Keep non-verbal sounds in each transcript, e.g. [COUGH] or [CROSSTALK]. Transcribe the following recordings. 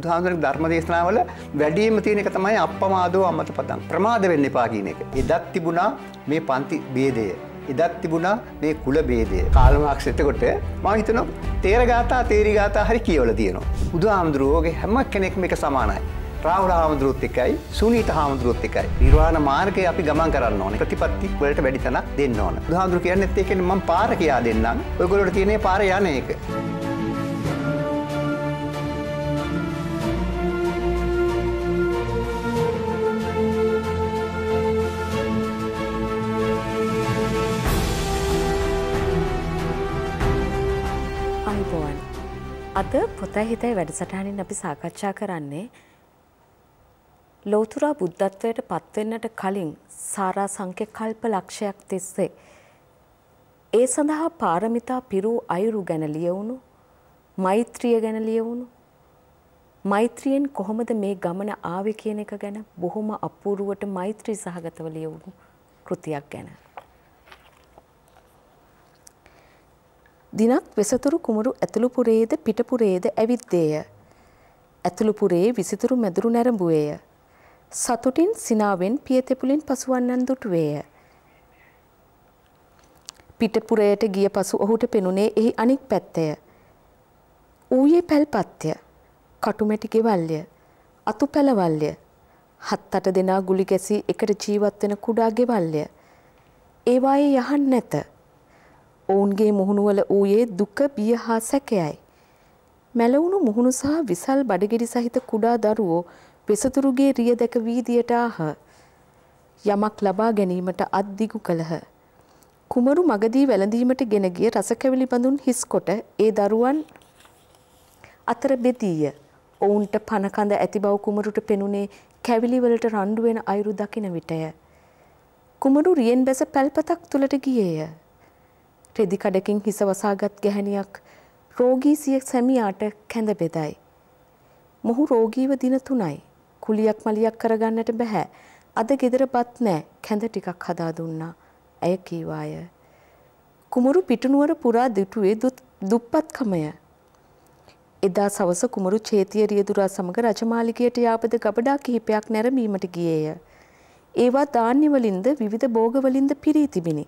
බුදුහාඳුර ධර්ම දේශනාවල වැඩියම තියෙන එක තමයි අප්පමාදෝ අමත පදං ප්‍රමාද වෙන්න එපා කියන එක. එදත් තිබුණා මේ පන්ති ભેදය. එදත් තිබුණා මේ කුල ભેදය. කාලමාක්ස් එතකොට මම හිතනවා තේරගාථා තේරිගාථා හරි කියවල තියෙනවා. බුදුහාමුදුරුවෝගේ හැම කෙනෙක්ම එක සමානයි. රාහුල හාමුදුරුවොත් එකයි සුනීත හාමුදුරුවොත් එකයි. නිර්වාණ මාර්ගය අපි ගමන් කරන්න ඕනේ. ප්‍රතිපත්ති වලට වැඩි තැනක් දෙන්න ඕන. බුදුහාමුදුරුවෝ කියන්නේ ඒකනේ මම පාර කියා දෙන්නම්. ඔයගොල්ලෝට තියෙනේ පාර යන්නේ ඒක. අද පොතයි හිතයි වැඩසටහනින් අපි සාකච්ඡා කරන්නේ ලෝතුරා බුද්ධත්වයට පත්වෙන්නට කලින් සාරා සංඛ්‍ය කල්ප ලක්ෂයක් තිස්සේ ඒ සඳහා පාරමිතා පිරූ අයුරු ගැන ලියවුණු මෛත්‍රිය ගැන ලියවුණු මෛත්‍රියෙන් කොහොමද මේ ගමන ආවේ කියන එක ගැන බොහොම අපූරුවට මෛත්‍රී සහගතව ලියවුණු කෘතියක් ගැන දිනක් වෙසතුරු කුමරු ඇතුළුපුරේද පිටපුරේද ඇවිද්දේය. ඇතුළුපුරේ විසිතුරු මැදුරු නැරඹුවේය. සතුටින් සිනාවෙන් පියතෙපුලින් පසුවන්නන් දුටුවේය. පිටපුරයට ගිය පසු ඔහුට පෙනුනේ එහි අනික් පැත්තය. ඌයේ පැල්පත්ය. කටුමැටි ගෙවල්ය. අතු පැලවල්ය. හත් අට දෙනා ගුලි ගැසී එකට ජීවත් වෙන කුඩා ගෙවල්ය. ඒවායේ යහන් නැත. ඔවුන්ගේ මුහුණුවල වූයේ දුක බිය හා සැකයයි. මැලවුණු මුහුණු සහ විසල් බඩගිඩි සහිත කුඩා දරුවෝ වෙසතුරුගේ රිය දැක වීදියට ආහ. යමක් ලබා ගැනීමට අත්දිගු කළහ. කුමරු මගදී වැළඳීමට ගෙන ගිය රසකැවිලි බඳුන් හිස්කොට ඒ දරුවන් අතර බෙදීය. ඔවුන්ට පනකඳ ඇති බව කුමරුට පෙනුනේ කැවිලි වලට රණ්ඩු වෙන අයුරු දකින විටය. කුමරු රියෙන් බැස පැල්පතක් තුලට ගියේය. රෙදිකඩකින් හිස වසාගත් ගැහැණියක් රෝගී සිය සැමියාට කැඳ බෙදයි. මොහු රෝගීව දින තුනයි. කුලියක් මලියක් කරගන්නට බැහැ. අද ගෙදරපත් නෑ. කැඳ ටිකක් හදා දුන්නා. ඇය කීවාය. කුමරු පිටුනුවර පුරා දිටුවේ දුප්පත්කමය. එදා සවස කුමරු චේතිය රියදුරා සමග රජමාලිගයට යාපද ගබඩා කිහිපයක් නැරඹීමට ගියේය. ඒවා ධාන්‍ය වලින්ද විවිධ භෝග වලින්ද පිරී තිබිනි.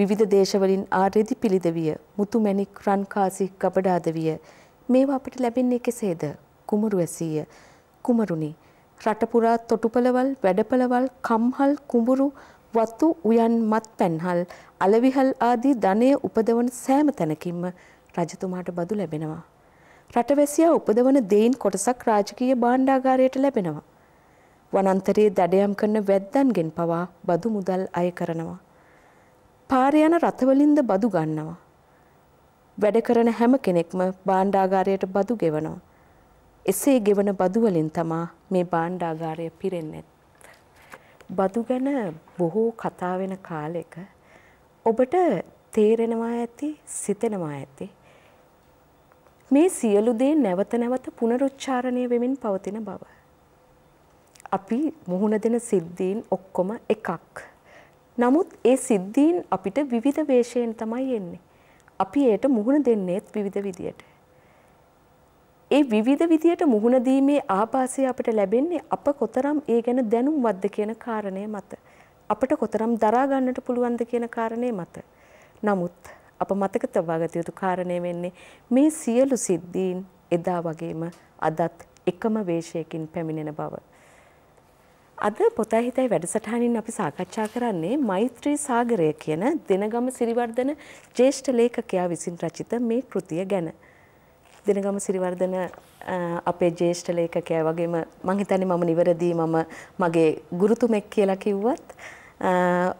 විවිධ දේශවලින් ආ රෙදි පිළිදවිය, මුතුමැණික් රන්කාසි ගබඩාද විය. මේවා අපට ලැබෙන්නේ කෙසේද? කුමරු ඇසීය. කුමරුනි, රට පුරා තොටුපළවල්, වැඩපළවල්, කම්හල්, කුඹුරු, වතු, උයන් මත්පැන්හල්, අලවිහල් ආදී ධනය උපදවන සෑම තැනකින්ම රජතුමාට බදු ලැබෙනවා. රටවැසියා උපදවන දෙයින් කොටසක් රාජකීය භාණ්ඩාගාරයට ලැබෙනවා. වනන්තරයේ දඩයම් කරන වැද්දන්ගෙන් පවා බදු මුදල් අය කරනවා. පාරේ යන රථවලින්ද බදු ගන්නවා. වැඩ කරන හැම කෙනෙක්ම භාණ්ඩාගාරයට බදු ගෙවනවා. එසේ ගෙවන බදු වලින් තමා මේ භාණ්ඩාගාරය පිරෙන්නේ. බදු ගැන බොහෝ කතා වෙන කාලෙක ඔබට තේරෙනවා ඇති, සිතෙනවා ඇති. මේ සියලු දේ නැවත නැවත පුනරුච්චාරණය වෙමින් පවතින බව. අපි මුහුණ දෙන සිද්ධීන් ඔක්කොම එකක්. නමුත් ඒ සිද්ධීන් අපිට විවිධ වේශයෙන් තමයි එන්නේ. අපි ඒට මුහුණ දෙන්නේත් විවිධ විදියට. ඒ විවිධ විදියට මුහුණ දීමේ ආభాසය අපිට ලැබෙන්නේ අප කොතරම් ඒ ගැන දැනුම්වත්ද කියන කාරණය මත. අපට කොතරම් දරා ගන්නට පුළුවන්ද කියන කාරණේ මත. නමුත් අප මතක තබා ගත යුතු කාරණේ වෙන්නේ මේ සියලු සිද්ධීන් එදා වගේම අදත් එකම වේශයකින් පැමිණෙන බව. අද පොතයි හිතයි වැඩසටහනින් අපි සාකච්ඡා කරන්නේ මෛත්‍රී සාගරය කියන දෙනගම සිරිවර්ධන ජේෂ්ඨ ලේඛකයා විසින් රචිත මේ කෘතිය ගැන. දෙනගම සිරිවර්ධන අපේ ජේෂ්ඨ ලේඛකයා වගේම මං හිතන්නේ මම නිවැරදි මම මගේ ගුරුතුමෙක් කියලා කිව්වත්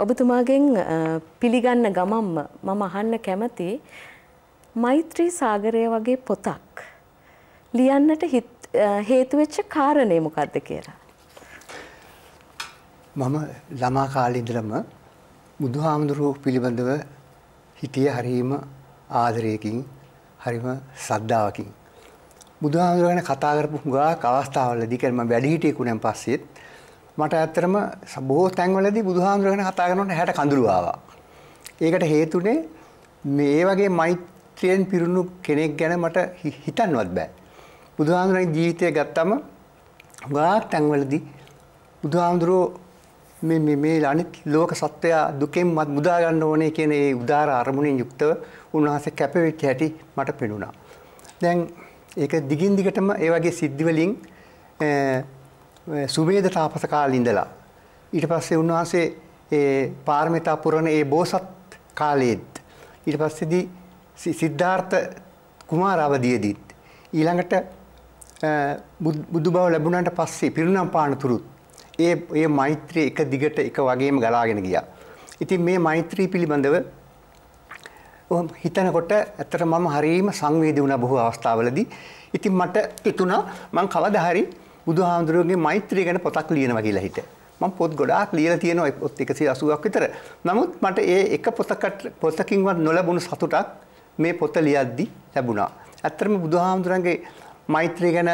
ඔබතුමාගෙන් පිළිගන්න ගමම්ම මම අහන්න කැමති මෛත්‍රී සාගරය වගේ පොතක් ලියන්නට හේතු වෙච්ච කාරණේ මොකද්ද කියලා. මම ළමා කාලේ ඉඳලම බුදුහාමුදුරුවෝ පිළිබඳව හිතේ හරීම ආදරයකින් හරිම සද්ධාවකින් බුදුහාමුදුරුවෝ ගැන කතා කරපු හුඟක් අවස්ථාවලදී කියන්නේ මම වැඩි හිටියෙකුනම් පස්සෙත් මට ඇත්තටම බොහෝ තැන්වලදී බුදුහාමුදුරුවෝ ගැන කතා කරනකොට හැට කඳුළු ආවා. ඒකට හේතුනේ මේ වගේ මෛත්‍රියෙන් පිරුණු කෙනෙක් ගැන මට හිතන්නවත් බෑ. බුදුහාමුදුරුවන්ගේ ජීවිතය ගත්තම හුඟක් තැන්වලදී බුදුහාමුදුරුවෝ මේ මේ අනිත් ලෝක සත්වයා දුකෙන් මුදා ගන්න ඕනේ කියන ඒ උදාර අරමුණෙන් යුක්තව උන්වහන්සේ කැපවෙච්ච හැටි මට පෙනුණා. දැන් ඒක දිගින් දිගටම ඒ වගේ සිද්ධි වලින් සුමේද තාපස කාලේ ඉඳලා ඊට පස්සේ උන්වහන්සේ ඒ පාරමිතා පුරන ඒ බෝසත් කාලයේත් ඊට පස්සේදී සිද්ධාර්ථ කුමාර අවධියේදීත් ඊළඟට බුදු බව ලැබුණාට පස්සේ පිරිනම් පානතුරුත් ඒ ඒ මෛත්‍රිය එක දිගට එක වගේම ගලාගෙන ගියා. ඉතින් මේ මෛත්‍රී පිළිබඳව හිතනකොට ඇත්තට මම හරීම සංවේදී වුණා බොහෝ අවස්ථාවලදී. ඉතින් මට හිතුණා මම කවදා හරි බුදුහාමුදුරුවන්ගේ මෛත්‍රිය ගැන පොතක් ලියනවා කියලා හිතේ. මම පොත් ගොඩාක් ලියලා තියෙනවා පොත් 180ක් විතර. නමුත් මට ඒ එක පොතකට පොතකින්වත් නොලැබුණු සතුටක් මේ පොත ලියද්දී ලැබුණා. ඇත්තටම බුදුහාමුදුරන්ගේ මෛත්‍රිය ගැන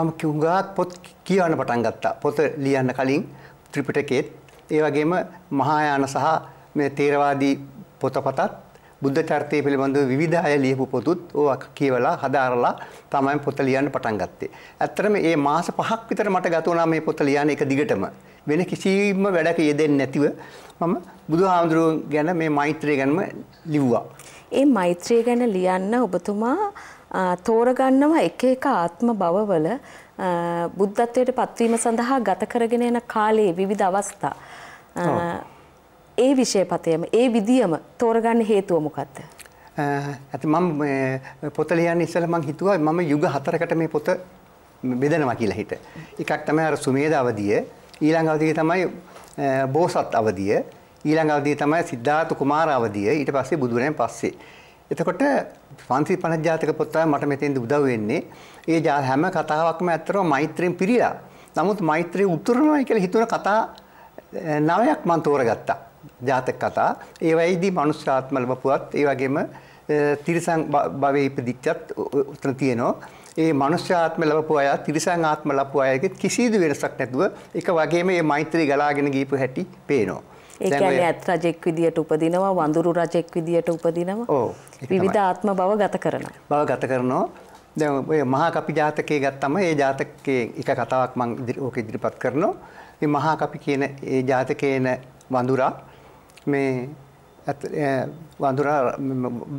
මම කිව්වා පොත් කියවන්න පටන් ගත්තා. පොත ලියන්න කලින් ත්‍රිපිටකයේත් ඒ වගේම මහායාන සහ මේ තේරවාදී පොතපතත් බුද්ධ චරිතය පිළිබඳව විවිධ අය ලියපු පොතුත් ඕවා කියවලා හදාරලා තමයි පොත ලියන්න පටන් ගත්තේ. ඇත්තටම මේ මාස පහක් විතර මට ගත වුණා මේ පොත ලියන එක දිගටම. වෙන කිසිම වැඩක යෙදෙන්නේ නැතිව මම බුදුහාමුදුරුවෝ ගැන මේ මෛත්‍රිය ගැනම ලිව්වා. ඒ මෛත්‍රිය ගැන ලියන්න ඔබතුමා තෝරගන්නවා එක එක ආත්ම භවවල බුද්ධත්වයට පත්වීම සඳහා ගත කරගෙන එන කාලයේ විවිධ අවස්ථා. ඒ විෂයපතයම ඒ විදියම තෝරගන්න හේතුව මොකක්ද? ඇති මම පොත ලියන්න ඉස්සෙල්ලා මං හිතුවා මම යුග හතරකට මේ පොත බෙදනවා කියලා හිට. එකක් තමයි අර සුමේද අවධිය, ඊළඟ අවධිය තමයි බෝසත් අවධිය, ඊළඟ අවධිය තමයි සිද්ධාර්ථ කුමාර අවධිය, ඊට පස්සේ බුදුරෙන් පස්සේ. එතකොට 550 ජාතක පොත් තමයි මට මෙතෙන්දි උදව් වෙන්නේ. ඒ හැම කතාවක්ම ඇත්තටම මෛත්‍රියෙන් පිරීලා. නමුත් මෛත්‍රිය උතුරනවායි කියලා හිතන කතා නවයක් මම තෝරගත්තා. ජාතක කතා. ඒ වෙයිදී මනුෂ්‍යාත්ම ලැබපුවත් ඒ වගේම තිරිසන් භවයේ ඉපදිච්චත් උතන තියෙනවා. ඒ මනුෂ්‍යාත්ම ලැබපු අය තිරිසන් ආත්ම ලැබපු අයගෙත් කිසිදු වෙනසක් නැතුව එක වගේම මේ මෛත්‍රී ගලාගෙන ගියපු හැටි පේනවා. ඒ කියන්නේ ඇත් රජෙක් විදියට උපදිනවා වඳුරු රජෙක් විදියට උපදිනවා. ඔව්. විවිධ ආත්ම බව ගත කරනවා. බව ගත කරනවා. දැන් ඔය මහා කපි ජාතකයේ ගත්තම ඒ ජාතකයේ එක කතාවක් මම ඕක ඉදිරිපත් කරනවා. මේ මහා කපි කියන ඒ ජාතකයේන වඳුරා මේ වඳුරා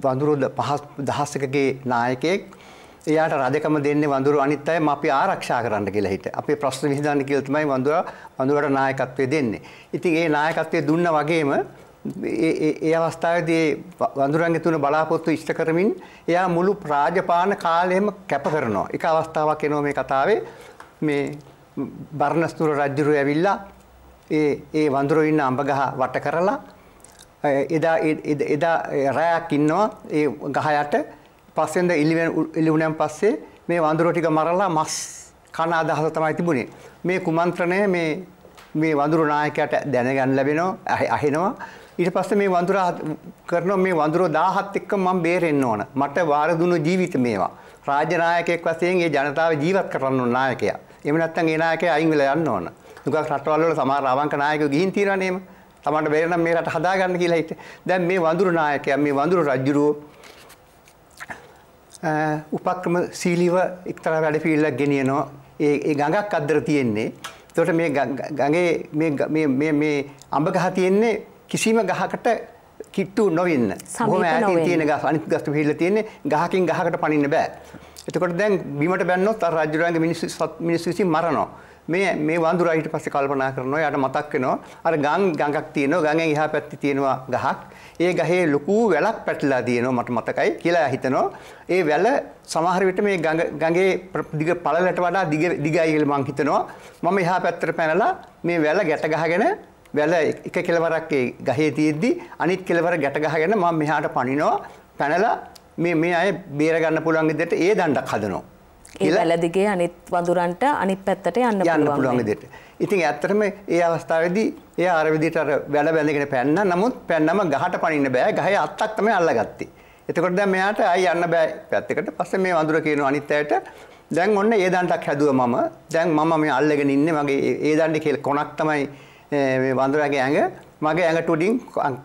වඳුරු 5000කගේ නායකයෙක් එයාට රජකම දෙන්නේ වඳුරු අනිත් අයම අපි ආරක්ෂා කරන්න කියලා හිට. අපේ ප්‍රශ්න විසඳන්න කියලා තමයි වඳුරා වඳුරට නායකත්වය දෙන්නේ. ඉතින් ඒ නායකත්වය දුන්නා වගේම ඒ අවස්ථාවේදී වඳුරන්ගේ තුන බලාපොරොත්තු ඉෂ්ට කරමින් එයා මුළු රාජපාන කාලයම කැප කරනවා. එක අවස්ථාවක් එනවා මේ කතාවේ මේ බර්ණස්තුර රජුරු ඇවිල්ලා ඒ ඒ වඳුරෝ ඉන්න අඹගහ වට කරලා එදා එදා රැයක් ඉන්නවා ඒ ගහ යට පස්සෙන්ද ඉල්ලිවුණන් පස්සේ මේ වඳුරෝ ටික මරලා මස් කන අදහස තමයි තිබුණේ. මේ කුමන්ත්‍රණය මේ මේ වඳුරු නායකයාට දැනගන්න ලැබෙනවා අහෙනවා. ඊට පස්සේ මේ වඳුරා කරනවා මේ වඳුරෝ 17ත් එක්ක මම බේරෙන්න ඕන. මට වාර දුන්නු ජීවිත මේවා. රාජ්‍ය නායකයෙක් වශයෙන් ඒ ජනතාව ජීවත් කරන්න ඕන නායකයා. එහෙම නැත්නම් ඒ නායකයා අයින් වෙලා යන්න ඕන. දුකක් රටවල් වල සමහර අවංක නායකයෝ ගිහින් තියනවනේ. තමන්ට බැරි නම් මේ රට හදාගන්න කියලා හිට. දැන් මේ වඳුරු නායකයා මේ වඳුරු රජුරෝ උපක්‍රම සීලිව එක්තරා වැඩ පිළිලක් ගෙනියනවා. ඒ ගඟක් අද්දර තියෙන්නේ. එතකොට මේ ගඟේ මේ මේ මේ අඹ ගහ තියෙන්නේ කිසිම ගහකට කිට්ටු නොවෙන්න. බොහොම ඈතින් තියෙන ගස් අනිත් ගස්ට පිළිලා තියෙන්නේ ගහකින් ගහකට පනින්න බෑ. එතකොට දැන් බීමට බැන්නොත් අර රජුරාගේ මිනිස්සු මිනිස්සු විසින් මරනවා. මේ මේ වඳුරා ඊට පස්සේ කල්පනා කරනවා යාට මතක් වෙනවා අර ගඟ ගඟක් තියෙනවා ගඟෙන් එහා පැත්තේ තියෙනවා ගහක්. ඒ ගහේ ලොකු වැලක් පැටලලා දිනනවා මට මතකයි කියලා හිතනවා. ඒ වැල සමහර විට මේ ගඟේ දිග පළලට වඩා දිග දිගයි කියලා මං හිතනවා. මම එහා පැත්තට පැනලා මේ වැල ගැට ගහගෙන වැල එක කෙලවරක් ඒ ගහේ තියෙද්දි අනිත් කෙලවර ගැට ගහගෙන මම මෙහාට පනිනවා. පැනලා මේ මේ අය බේර ගන්න පුළුවන් විදිහට ඒ දණ්ඩක් හදනවා. ඒ වැල දිගේ අනිත් වඳුරන්ට අනිත් පැත්තට යන්න පුළුවන්. යන්න පුළුවන් විදිහට. ඉතින් ඇත්තටම ඒ අවස්ථාවේදී ඒ අර විදිහට අර වැල බැඳගෙන පැන්න. නමුත් පැන්නම ගහට පනින්න බෑ. ගහේ අත්තක් තමයි අල්ලගත්තේ. එතකොට දැන් මෙයාට ආයි යන්න බෑ පැත්තකට. පස්සේ මේ වඳුර කියන අනිත් ඇයට දැන් ඔන්න ඒ දණ්ඩක් හැදුවා මම. දැන් මම මේ අල්ලගෙන ඉන්නේ මගේ ඒ දණ්ඩේ කියලා කොනක් තමයි මේ වඳුරගේ ඇඟ. මගේ ඇඟට උඩින්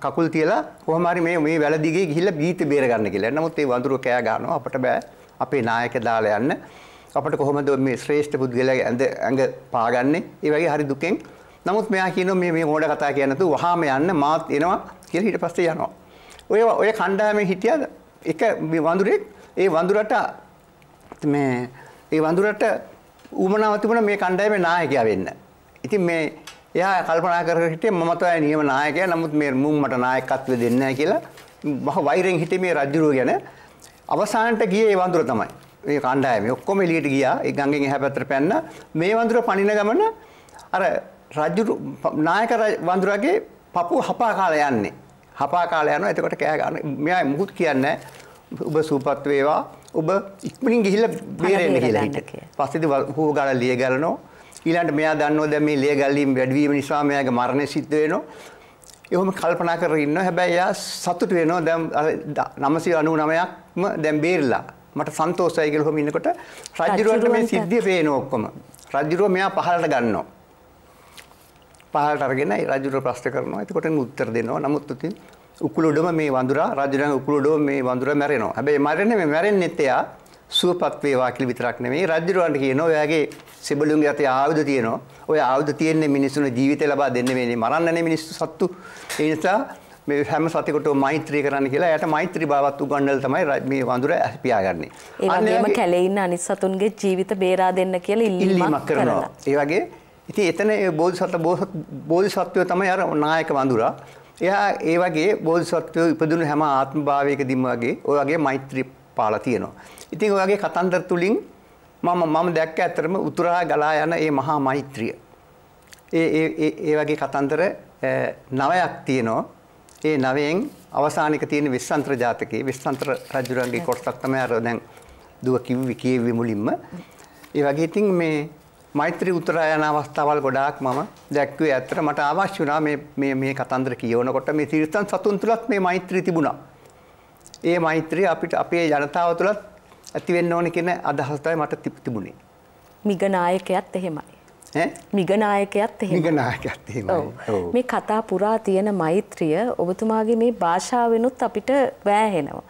කකුල් තියලා කොහොම හරි මේ මේ වැල දිගේ ගිහිල්ලා බීත බේර ගන්න කියලා. නමුත් ඒ වඳුර කෑ ගන්නවා අපිට බෑ. අපේ නායක දාලා යන්න. අපට කොහොමද මේ ශ්‍රේෂ්ඨ පුද්ගලයාගේ ඇඳ ඇඟ පාගන්නේ ඒ වගේ හරි දුකෙන් නමුත් මෙයා කියනවා මේ මේ හොඩ කතා කියන්නේ නැතු වහාම යන්න මාත් එනවා කියලා ඊට පස්සේ යනවා ඔය ඔය කණ්ඩායමේ හිටියද එක වඳුරෙක් ඒ වඳුරට මේ ඒ වඳුරට ඌමනාව තිබුණා මේ කණ්ඩායමේ නායකයා වෙන්න ඉතින් මේ එයා කල්පනා කර හිටියේ මම තමයි නියම නායකයා නමුත් මේ මුන් මට නායකත්වය දෙන්නේ නැහැ කියලා වෛරෙන් හිටියේ මේ රජුරුව ගැන අවසානට ගියේ ඒ වඳුර තමයි ඒ කණ්ඩායම ඔක්කොම එළියට ගියා ඒ ගංගෙන් එහා පැත්තට පැන්න මේ වඳුර පණින ගමන අර රජු නායක වඳුරගේ පපුව හපා කාලා යන්නේ හපා කාලා යනවා එතකොට කෑ ගන්න මෙයා මුකුත් කියන්නේ ඔබ සූපත් වේවා ඔබ ඉක්මනින් ගිහිල්ලා බේරෙන්න කියලා හිටියේ පස්සේදී හූ ගාලා ලිය ගලනෝ ඊළඟට මෙයා දන්නවා දැන් මේ ලිය ගැලීම් වැඩිවීම නිසා මෙයාගේ මරණය සිද්ධ වෙනවා එහොම කල්පනා කරගෙන ඉන්නවා හැබැයි එයා සතුට වෙනවා දැන් 999ක්ම දැන් බේරිලා මට සන්තෝෂයි කියලා කොහොම ඉන්නකොට රජුරවන්ට මේ සිද්ධිය පේන ඔක්කොම. රජුරව මෙයා පහලට ගන්නවා. පහලට අරගෙන රජුරව ප්‍රශ්න කරනවා. එතකොට උත්තර දෙනවා. නමුත් උතින් උකුලොඩම මේ වඳුරා රජුරන් උකුලොඩම මේ වඳුරා මැරෙනවා. හැබැයි මැරෙන්නේ මේ මැරෙන්නෙත් එයා සුවපත් වේවා කියලා විතරක් නෙමෙයි රජුරවන්ට කියනවා ඔයාගේ සෙබළුන්ගේ අතේ ආයුධ තියෙනවා. ඔය ආයුධ තියෙන්නේ මිනිසුන් ජීවිතය ලබා දෙන්න මේ මරන්නනේ මිනිස්සු සත්තු. ඒ නිසා මේ හැම සතෙකුටම මෛත්‍රී කරන්න කියලා එයාට මෛත්‍රී භාවත් උගන්වලා තමයි මේ වඳුර පියාගන්නේ. ඒ වගේම කැලේ ඉන්න අනිත් සතුන්ගේ ජීවිත බේරා දෙන්න කියලා ඉල්ලීමක් කරනවා. ඒ වගේ ඉතින් එතන ඒ බෝධිසත්ව බෝධිසත්වය තමයි අර නායක වඳුරා. එයා ඒ වගේ බෝධිසත්වය ඉපදුණු හැම ආත්මභාවයකදීම වගේ ඔය වගේ මෛත්‍රී පාලා තියෙනවා. ඉතින් ඔය වගේ කතන්දර තුලින් මම මම දැක්ක ඇත්තටම උතුරා ගලා යන මේ මහා මෛත්‍රිය. ඒ ඒ ඒ වගේ කතන්දර නවයක් තියෙනවා. ඒ නවයෙන් අවසානික තියෙන විශ්වන්තර ජාතකයේ විශ්වන්තර රජුරන්ගේ කොටසක් තමයි අර දැන් දුව කිව්වි කියෙව්වි මුලින්ම. ඒ වගේ ඉතින් මේ මෛත්‍රී උත්තරායන අවස්ථාවල් ගොඩාක් මම දැක්කුවේ ඇත්තට මට අවශ්‍ය වුණා මේ මේ මේ කතන්දර කියවනකොට මේ තීර්ථන් සතුන් තුලත් මේ මෛත්‍රී තිබුණා. ඒ මෛත්‍රිය අපිට අපේ ජනතාව තුලත් ඇති වෙන්න ඕනේ කියන අදහස තමයි මට තිබුණේ. මිගනායකයත් එහෙමයි. මිගනායකයත් මිගනායකත් මේ කතා පුරා තියෙන මෛත්‍රිය ඔබතුමාගේ මේ භාෂාවෙනුත් අපිට වෑහෙනවා.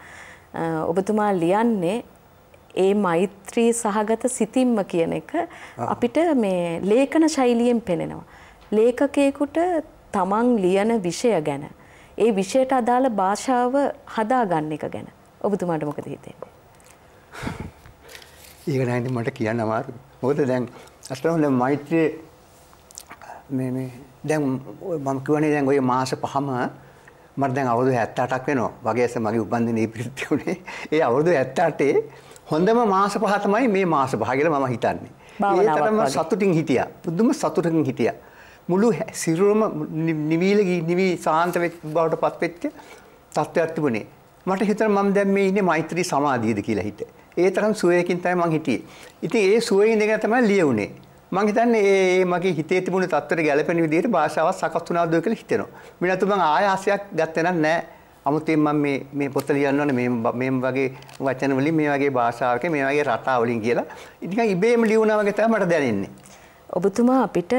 ඔබතුමා ලියන්නේ ඒ මෛත්‍රී සහගත සිතින්ම කියන එක අපිට මේ ලේඛන ශෛලියෙන් පෙනෙනවා. ලේඛකයෙකුට තමන් ලියන විෂය ගැන ඒ විෂයට අදාළ භාෂාව හදාගන්න එක ගැන ඔබතුමාට මොකද හිතෙන්නේ? [LAUGHS] ඒක නෑනේ මට කියන්න අමාරුයි. මොකද දැන් ඇත්තටම දැන් මෛත්‍රියේ මේ මේ දැන් මම කියවනේ දැන් ওই මාස පහම මට දැන් අවුරුදු 78ක් වෙනවා. වගේ ඇස මගේ උපන්දිනේ ඉපිරිත් උනේ. ඒ අවුරුදු 78 හොඳම මාස පහ තමයි මේ මාස පහ කියලා මම හිතන්නේ. ඒ තරම්ම සතුටින් හිටියා. පුදුම සතුටකින් හිටියා. මුළු සිරුරම නිවිල නිවි සාන්ත වෙච්ච බවට පත් වෙච්ච තත්ත්වයක් තිබුණේ. මට හිතෙනවා මම දැන් මේ ඉන්නේ මෛත්‍රී සමාධියද කියලා හිතේ. ඒ තරම් සුවයකින් තමයි මං හිටියේ. ඉතින් ඒ සුවයේ ඉඳගෙන තමයි ලියුනේ. මං හිතන්නේ ඒ මගේ හිතේ තිබුණ තත්ත්වයට ගැළපෙන විදිහට භාෂාවක් සකස් වුණාද කියලා හිතෙනවා. මේ නැතු මං ආයාසයක් ගත්තේ නැහැ. අමුතෙන් මම මේ මේ පොත ලියනවනේ මේ මේ වගේ වචන වලින් මේ වගේ භාෂාවක මේ වගේ රටා වලින් කියලා ඉතින් ඉබේම ලියුණා වගේ තමයි මට දැනෙන්නේ. ඔබතුමා අපිට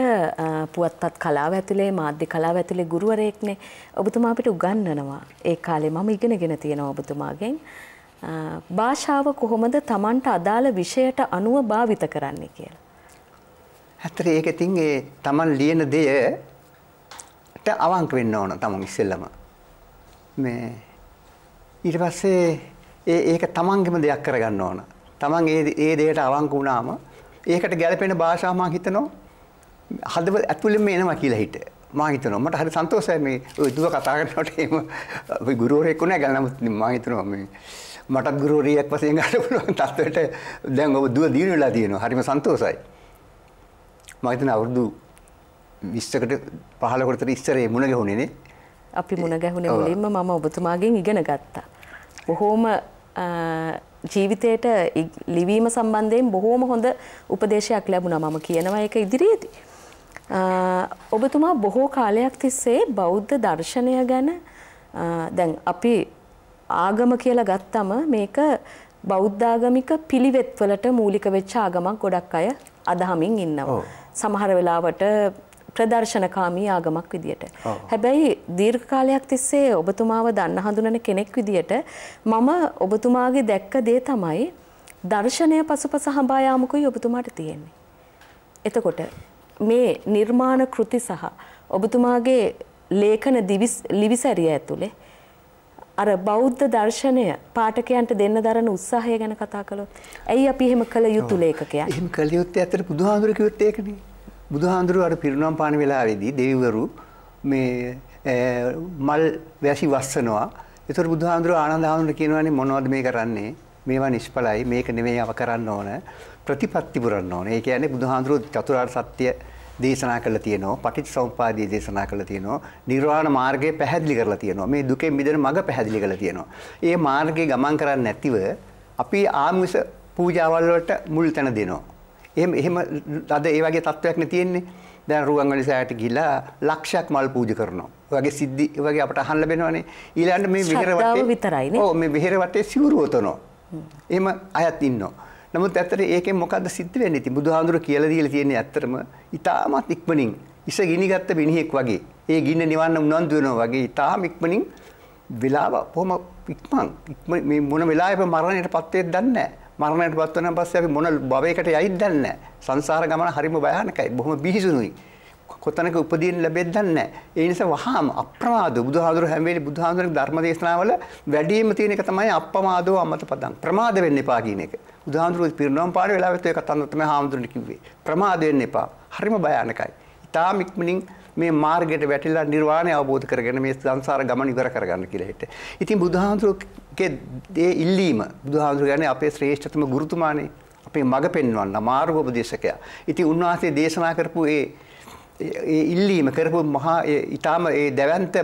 පුවත්පත් කලාව ඇතුලේ මාධ්‍ය කලාව ඇතුලේ ගුරුවරයෙක්නේ. ඔබතුමා අපිට උගන්වනවා. ඒ කාලේ මම ඉගෙනගෙන තියෙනවා ඔබතුමාගෙන්. භාෂාව කොහොමද තමන්ට අදාළ විෂයට අනුව භාවිත කරන්නේ කියලා. ඇත්තට ඒක ඉතින් ඒ තමන් ලියන දෙයට අවංක වෙන්න ඕන තමන් ඉස්සෙල්ලම. මේ ඊට පස්සේ ඒ ඒක තමන්ගෙම දෙයක් කරගන්න ඕන. තමන් ඒ ඒ දෙයට අවංක වුණාම ඒකට ගැළපෙන භාෂාව මම හිතනවා හදව ඇතුළෙම එනවා කියලා හිතේ. මං හිතනවා මට හරි සන්තෝෂයි මේ ඔය දුව කතා කරනකොට එහෙම ඔය ගුරුවරයෙක් වුණා කියලා නමුත් මං හිතනවා මේ මටත් ගුරුවරියක් වශයෙන් ගන්න පුළුවන් තත්ත්වයට දැන් ඔබ දුව දිනු වෙලා තියෙනවා. හරිම සන්තෝසයි. මම හිතන අවුරුදු 20කට 15කට විතර ඉස්සරේ මුණ ගැහුණේ නේ. අපි මුණ ගැහුණේ මුලින්ම මම ඔබතුමාගෙන් ඉගෙන ගත්තා. බොහෝම ජීවිතයට ලිවීම සම්බන්ධයෙන් බොහෝම හොඳ උපදේශයක් ලැබුණා මම කියනවා ඒක ඉදිරියේදී. ඔබතුමා බොහෝ කාලයක් තිස්සේ බෞද්ධ දර්ශනය ගැන දැන් අපි ආගම කියලා ගත්තම මේක බෞද්ධාගමික පිළිවෙත් වලට මූලික වෙච්ච ආගමක් ගොඩක් අය අදහමින් ඉන්නවා. සමහර වෙලාවට ප්‍රදර්ශනකාමී ආගමක් විදියට. හැබැයි දීර්ඝ කාලයක් තිස්සේ ඔබතුමාව දන්න හඳුනන කෙනෙක් විදියට මම ඔබතුමාගේ දැක්ක දේ තමයි දර්ශනය පසුපස හඹා යාමකුයි ඔබතුමාට තියෙන්නේ. එතකොට මේ නිර්මාණ කෘති සහ ඔබතුමාගේ ලේඛන ලිවිසැරිය ඇතුලේ අර බෞද්ධ දර්ශනය පාඨකයන්ට දෙන්න දරන උත්සාහය ගැන කතා කළොත් ඇයි අපි එහෙම කළ යුතු ලේඛකයන්? එහෙම කළ යුත්තේ ඇත්තට බුදුහාඳුර කිව්වොත් ඒකනේ. බුදුහාඳුර අර පිරිනම් පාන වෙලාවේදී දෙවිවරු මේ මල් වැසි වස්සනවා. ඒතර බුදුහාඳුර ආනන්ද හාමුදුර කියනවානේ මොනවද මේ කරන්නේ? මේවා නිෂ්ඵලයි. මේක නෙමෙයි අප කරන්න ඕන. ප්‍රතිපත්ති පුරන්න ඕන. ඒ කියන්නේ බුදුහාඳුර චතුරාර්ය සත්‍ය දේශනා කරලා තියෙනවා. පටිච්චසමුප්පාදය දේශනා කරලා තියෙනවා. නිර්වාණ මාර්ගය පැහැදිලි කරලා තියෙනවා. මේ දුකෙන් මිදෙන මඟ පැහැදිලි කරලා තියෙනවා. ඒ මාර්ගේ ගමන් කරන්නේ නැතිව අපි ආමිෂ පූජාවල් වලට මුල් තැන දෙනවා. එහෙම එහෙම අද ඒ වගේ තත්වයක්නේ තියෙන්නේ. දැන් රුවන්වැලි සෑයට ගිහිලා ලක්ෂයක් මල් පූජ කරනවා. ඔයගේ සිද්ධි ඔයගේ අපට අහන්න ලැබෙනවනේ. ඊළඟට මේ විහෙර වටේ විතරයිනේ. ඔව් මේ විහෙර වටේ සිවුරු ඔතනවා. එහෙම අයත් ඉන්නවා. නමුත් ඇත්තට ඒකෙන් මොකද්ද සිද්ධ වෙන්නේ? ඉතින් බුදුහාඳුර කියලා දීලා තියෙන්නේ ඇත්තටම ඊටාමත් ඉක්මනින් ඉස ගිනි ගත්ත මිනිහෙක් වගේ. ඒ ගින්න නිවන්න උනන්දු වෙනවා වගේ ඊටාම ඉක්මනින් වෙලාව බොහොම ඉක්මන් මේ මොන වෙලාවෙම මරණයටපත් වෙද්ද දන්නේ මරණයටපත් වෙනන් පස්සේ අපි මොන භවයකට යයිද දන්නේ නැහැ. සංසාර ගමන හරිම භයානකයි. බොහොම බිහිසුණුයි. කොතනක උපදීන් ලැබෙද්ද නැහැ. ඒ නිසා වහාම අප්‍රමාදෝ බුදුහාඳුර හැම වෙලේ බුදුහාඳුරගේ ධර්ම දේශනාවල වැඩිම තියෙන එක තමයි අප්‍රමාදෝ අමත පදං. ප්‍රමාද වෙන්න එපා කියන එක. බුදුහාඳුර පිරිනොම් පාඩේ වෙලාවෙත් ඒක තන තමයි හාමුදුරනේ කිව්වේ. ප්‍රමාද වෙන්න එපා. හරිම භයානකයි. ඊටාම ඉක්මනින් මේ මාර්ගයට වැටිලා නිර්වාණය අවබෝධ කරගෙන මේ සංසාර ගමන ඉවර කරගන්න කියලා හිට. ඉතින් බුදුහාඳුරගේ ඒ ඉල්ලීම බුදුහාඳුර කියන්නේ අපේ ශ්‍රේෂ්ඨතම ගුරුතුමානේ අපේ මඟ පෙන්වන්න මාර්ගෝපදේශකයා. ඉතින් උන්වහන්සේ දේශනා කරපු ඒ ඉල්ලීම කරපු මහා ඉතාම ඒ දැවන්ත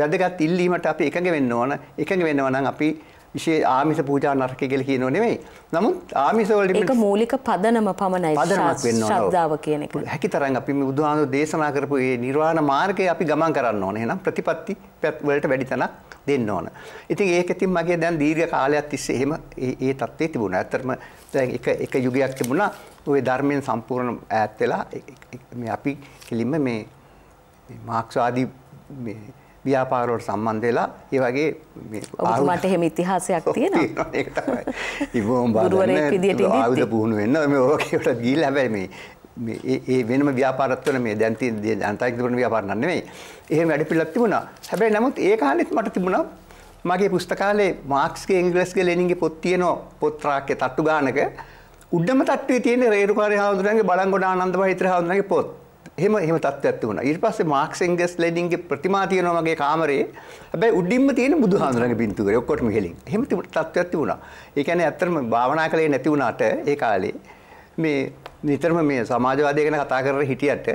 වැදගත් ඉල්ලීමට අපි එකඟ වෙන්න ඕන එකඟ වෙනවා නම් අපි විශේ ආමිස පූජා නරක කියලා කියනෝ නෙමෙයි. නමුත් ආමිස වලට මේක මූලික පදනම පමණයි. පදනමක් වෙන්න ඕන. ශ්‍රද්ධාව කියන එක. හැකිතරම් අපි මේ බුදුහාමුදුරෝ දේශනා කරපු මේ නිර්වාණ මාර්ගය අපි ගමන් කරන්න ඕන. එහෙනම් ප්‍රතිපත්ති වලට වැඩි තැනක් දෙන්න ඕන. ඉතින් ඒක ඉතින් මගේ දැන් දීර්ඝ කාලයක් තිස්සේ එහෙම ඒ තත්ත්වේ තිබුණා. ඇත්තටම දැන් එක එක යුගයක් තිබුණා. ওই ධර්මයෙන් සම්පූර්ණ ඈත් වෙලා මේ අපි කිලින්ම මේ මාක්ස්වාදී මේ ව්‍යාපාර වලට සම්බන්ධ වෙලා ඒ වගේ මේ ඔබතුමාට එහෙම ඉතිහාසයක් තියෙනවා ඒක තමයි ඉවෝම් [LAUGHS] බලන්න ආයුධ පුහුණු වෙන්න මේ ඕකේට ගිහිල්ලා හැබැයි මේ මේ ඒ වෙනම ව්‍යාපාරත් වල මේ දැන් තියෙන ජනතාවගේ තිබුණ ව්‍යාපාර නම් නෙමෙයි එහෙම වැඩ පිළිලක් තිබුණා හැබැයි නමුත් ඒ කාලෙත් මට තිබුණා මගේ පුස්තකාලේ මාක්ස්ගේ ඉංග්‍රීසිගේ ලෙනින්ගේ පොත් තියෙන පොත් රාක්කේ තට්ටු ගානක උඩම තත්ත්වයේ තියෙන රේරුකාරී හාමුදුරන්ගේ බලංගොඩ ආනන්ද මහිත්‍ර හාමුදුරන්ගේ පොත්. එහෙම එහෙම තත්ත්වයක් තිබුණා. ඊට පස්සේ මාක්ස් එන්ගස් ලෙනින්ගේ ප්‍රතිමා තියෙනවා මගේ කාමරේ. හැබැයි උඩින්ම තියෙන බුදුහාඳුනගේ පින්තූරය ඔක්කොටම හෙලින්. එහෙම තත්ත්වයක් තිබුණා. ඒ කියන්නේ ඇත්තටම භාවනා කලේ නැති වුණාට ඒ කාලේ මේ නිතරම මේ සමාජවාදය ගැන කතා කරලා හිටියට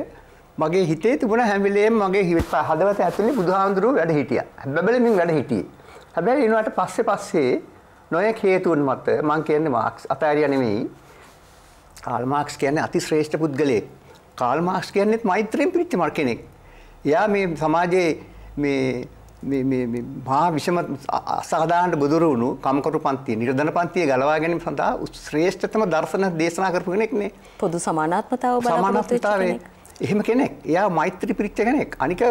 මගේ හිතේ තිබුණ හැම වෙලේම මගේ හිත හදවත ඇතුලේ බුදුහාඳුරුව වැඩ හිටියා. හැබැයි මම වැඩ හිටියේ. හැබැයි ඊනාට පස්සේ පස්සේ නොයෙක් හේතුන් මත මං කියන්නේ මාක්ස් අතාරියා නෙමෙයි කාල් මාක්ස් කියන්නේ අතිශ්‍රේෂ්ඨ පුද්ගලයෙක්. කාල් මාක්ස් කියන්නේත් මෛත්‍රියෙන් පිරිච්ච මල් කෙනෙක්. එයා මේ සමාජයේ මේ මේ මේ මේ මහා විෂම අසාධාරණ බුදුරු වුණු කමකරු පන්තිය නිර්ධන පන්තිය ගලවා ගැනීම සඳහා ශ්‍රේෂ්ඨතම දර්ශන දේශනා කරපු කෙනෙක් නේ. පොදු සමානාත්මතාව බලාපොරොත්තු වෙච්ච කෙනෙක්. එහෙම කෙනෙක්. එයා මෛත්‍රී පිරිච්ච කෙනෙක්. අනික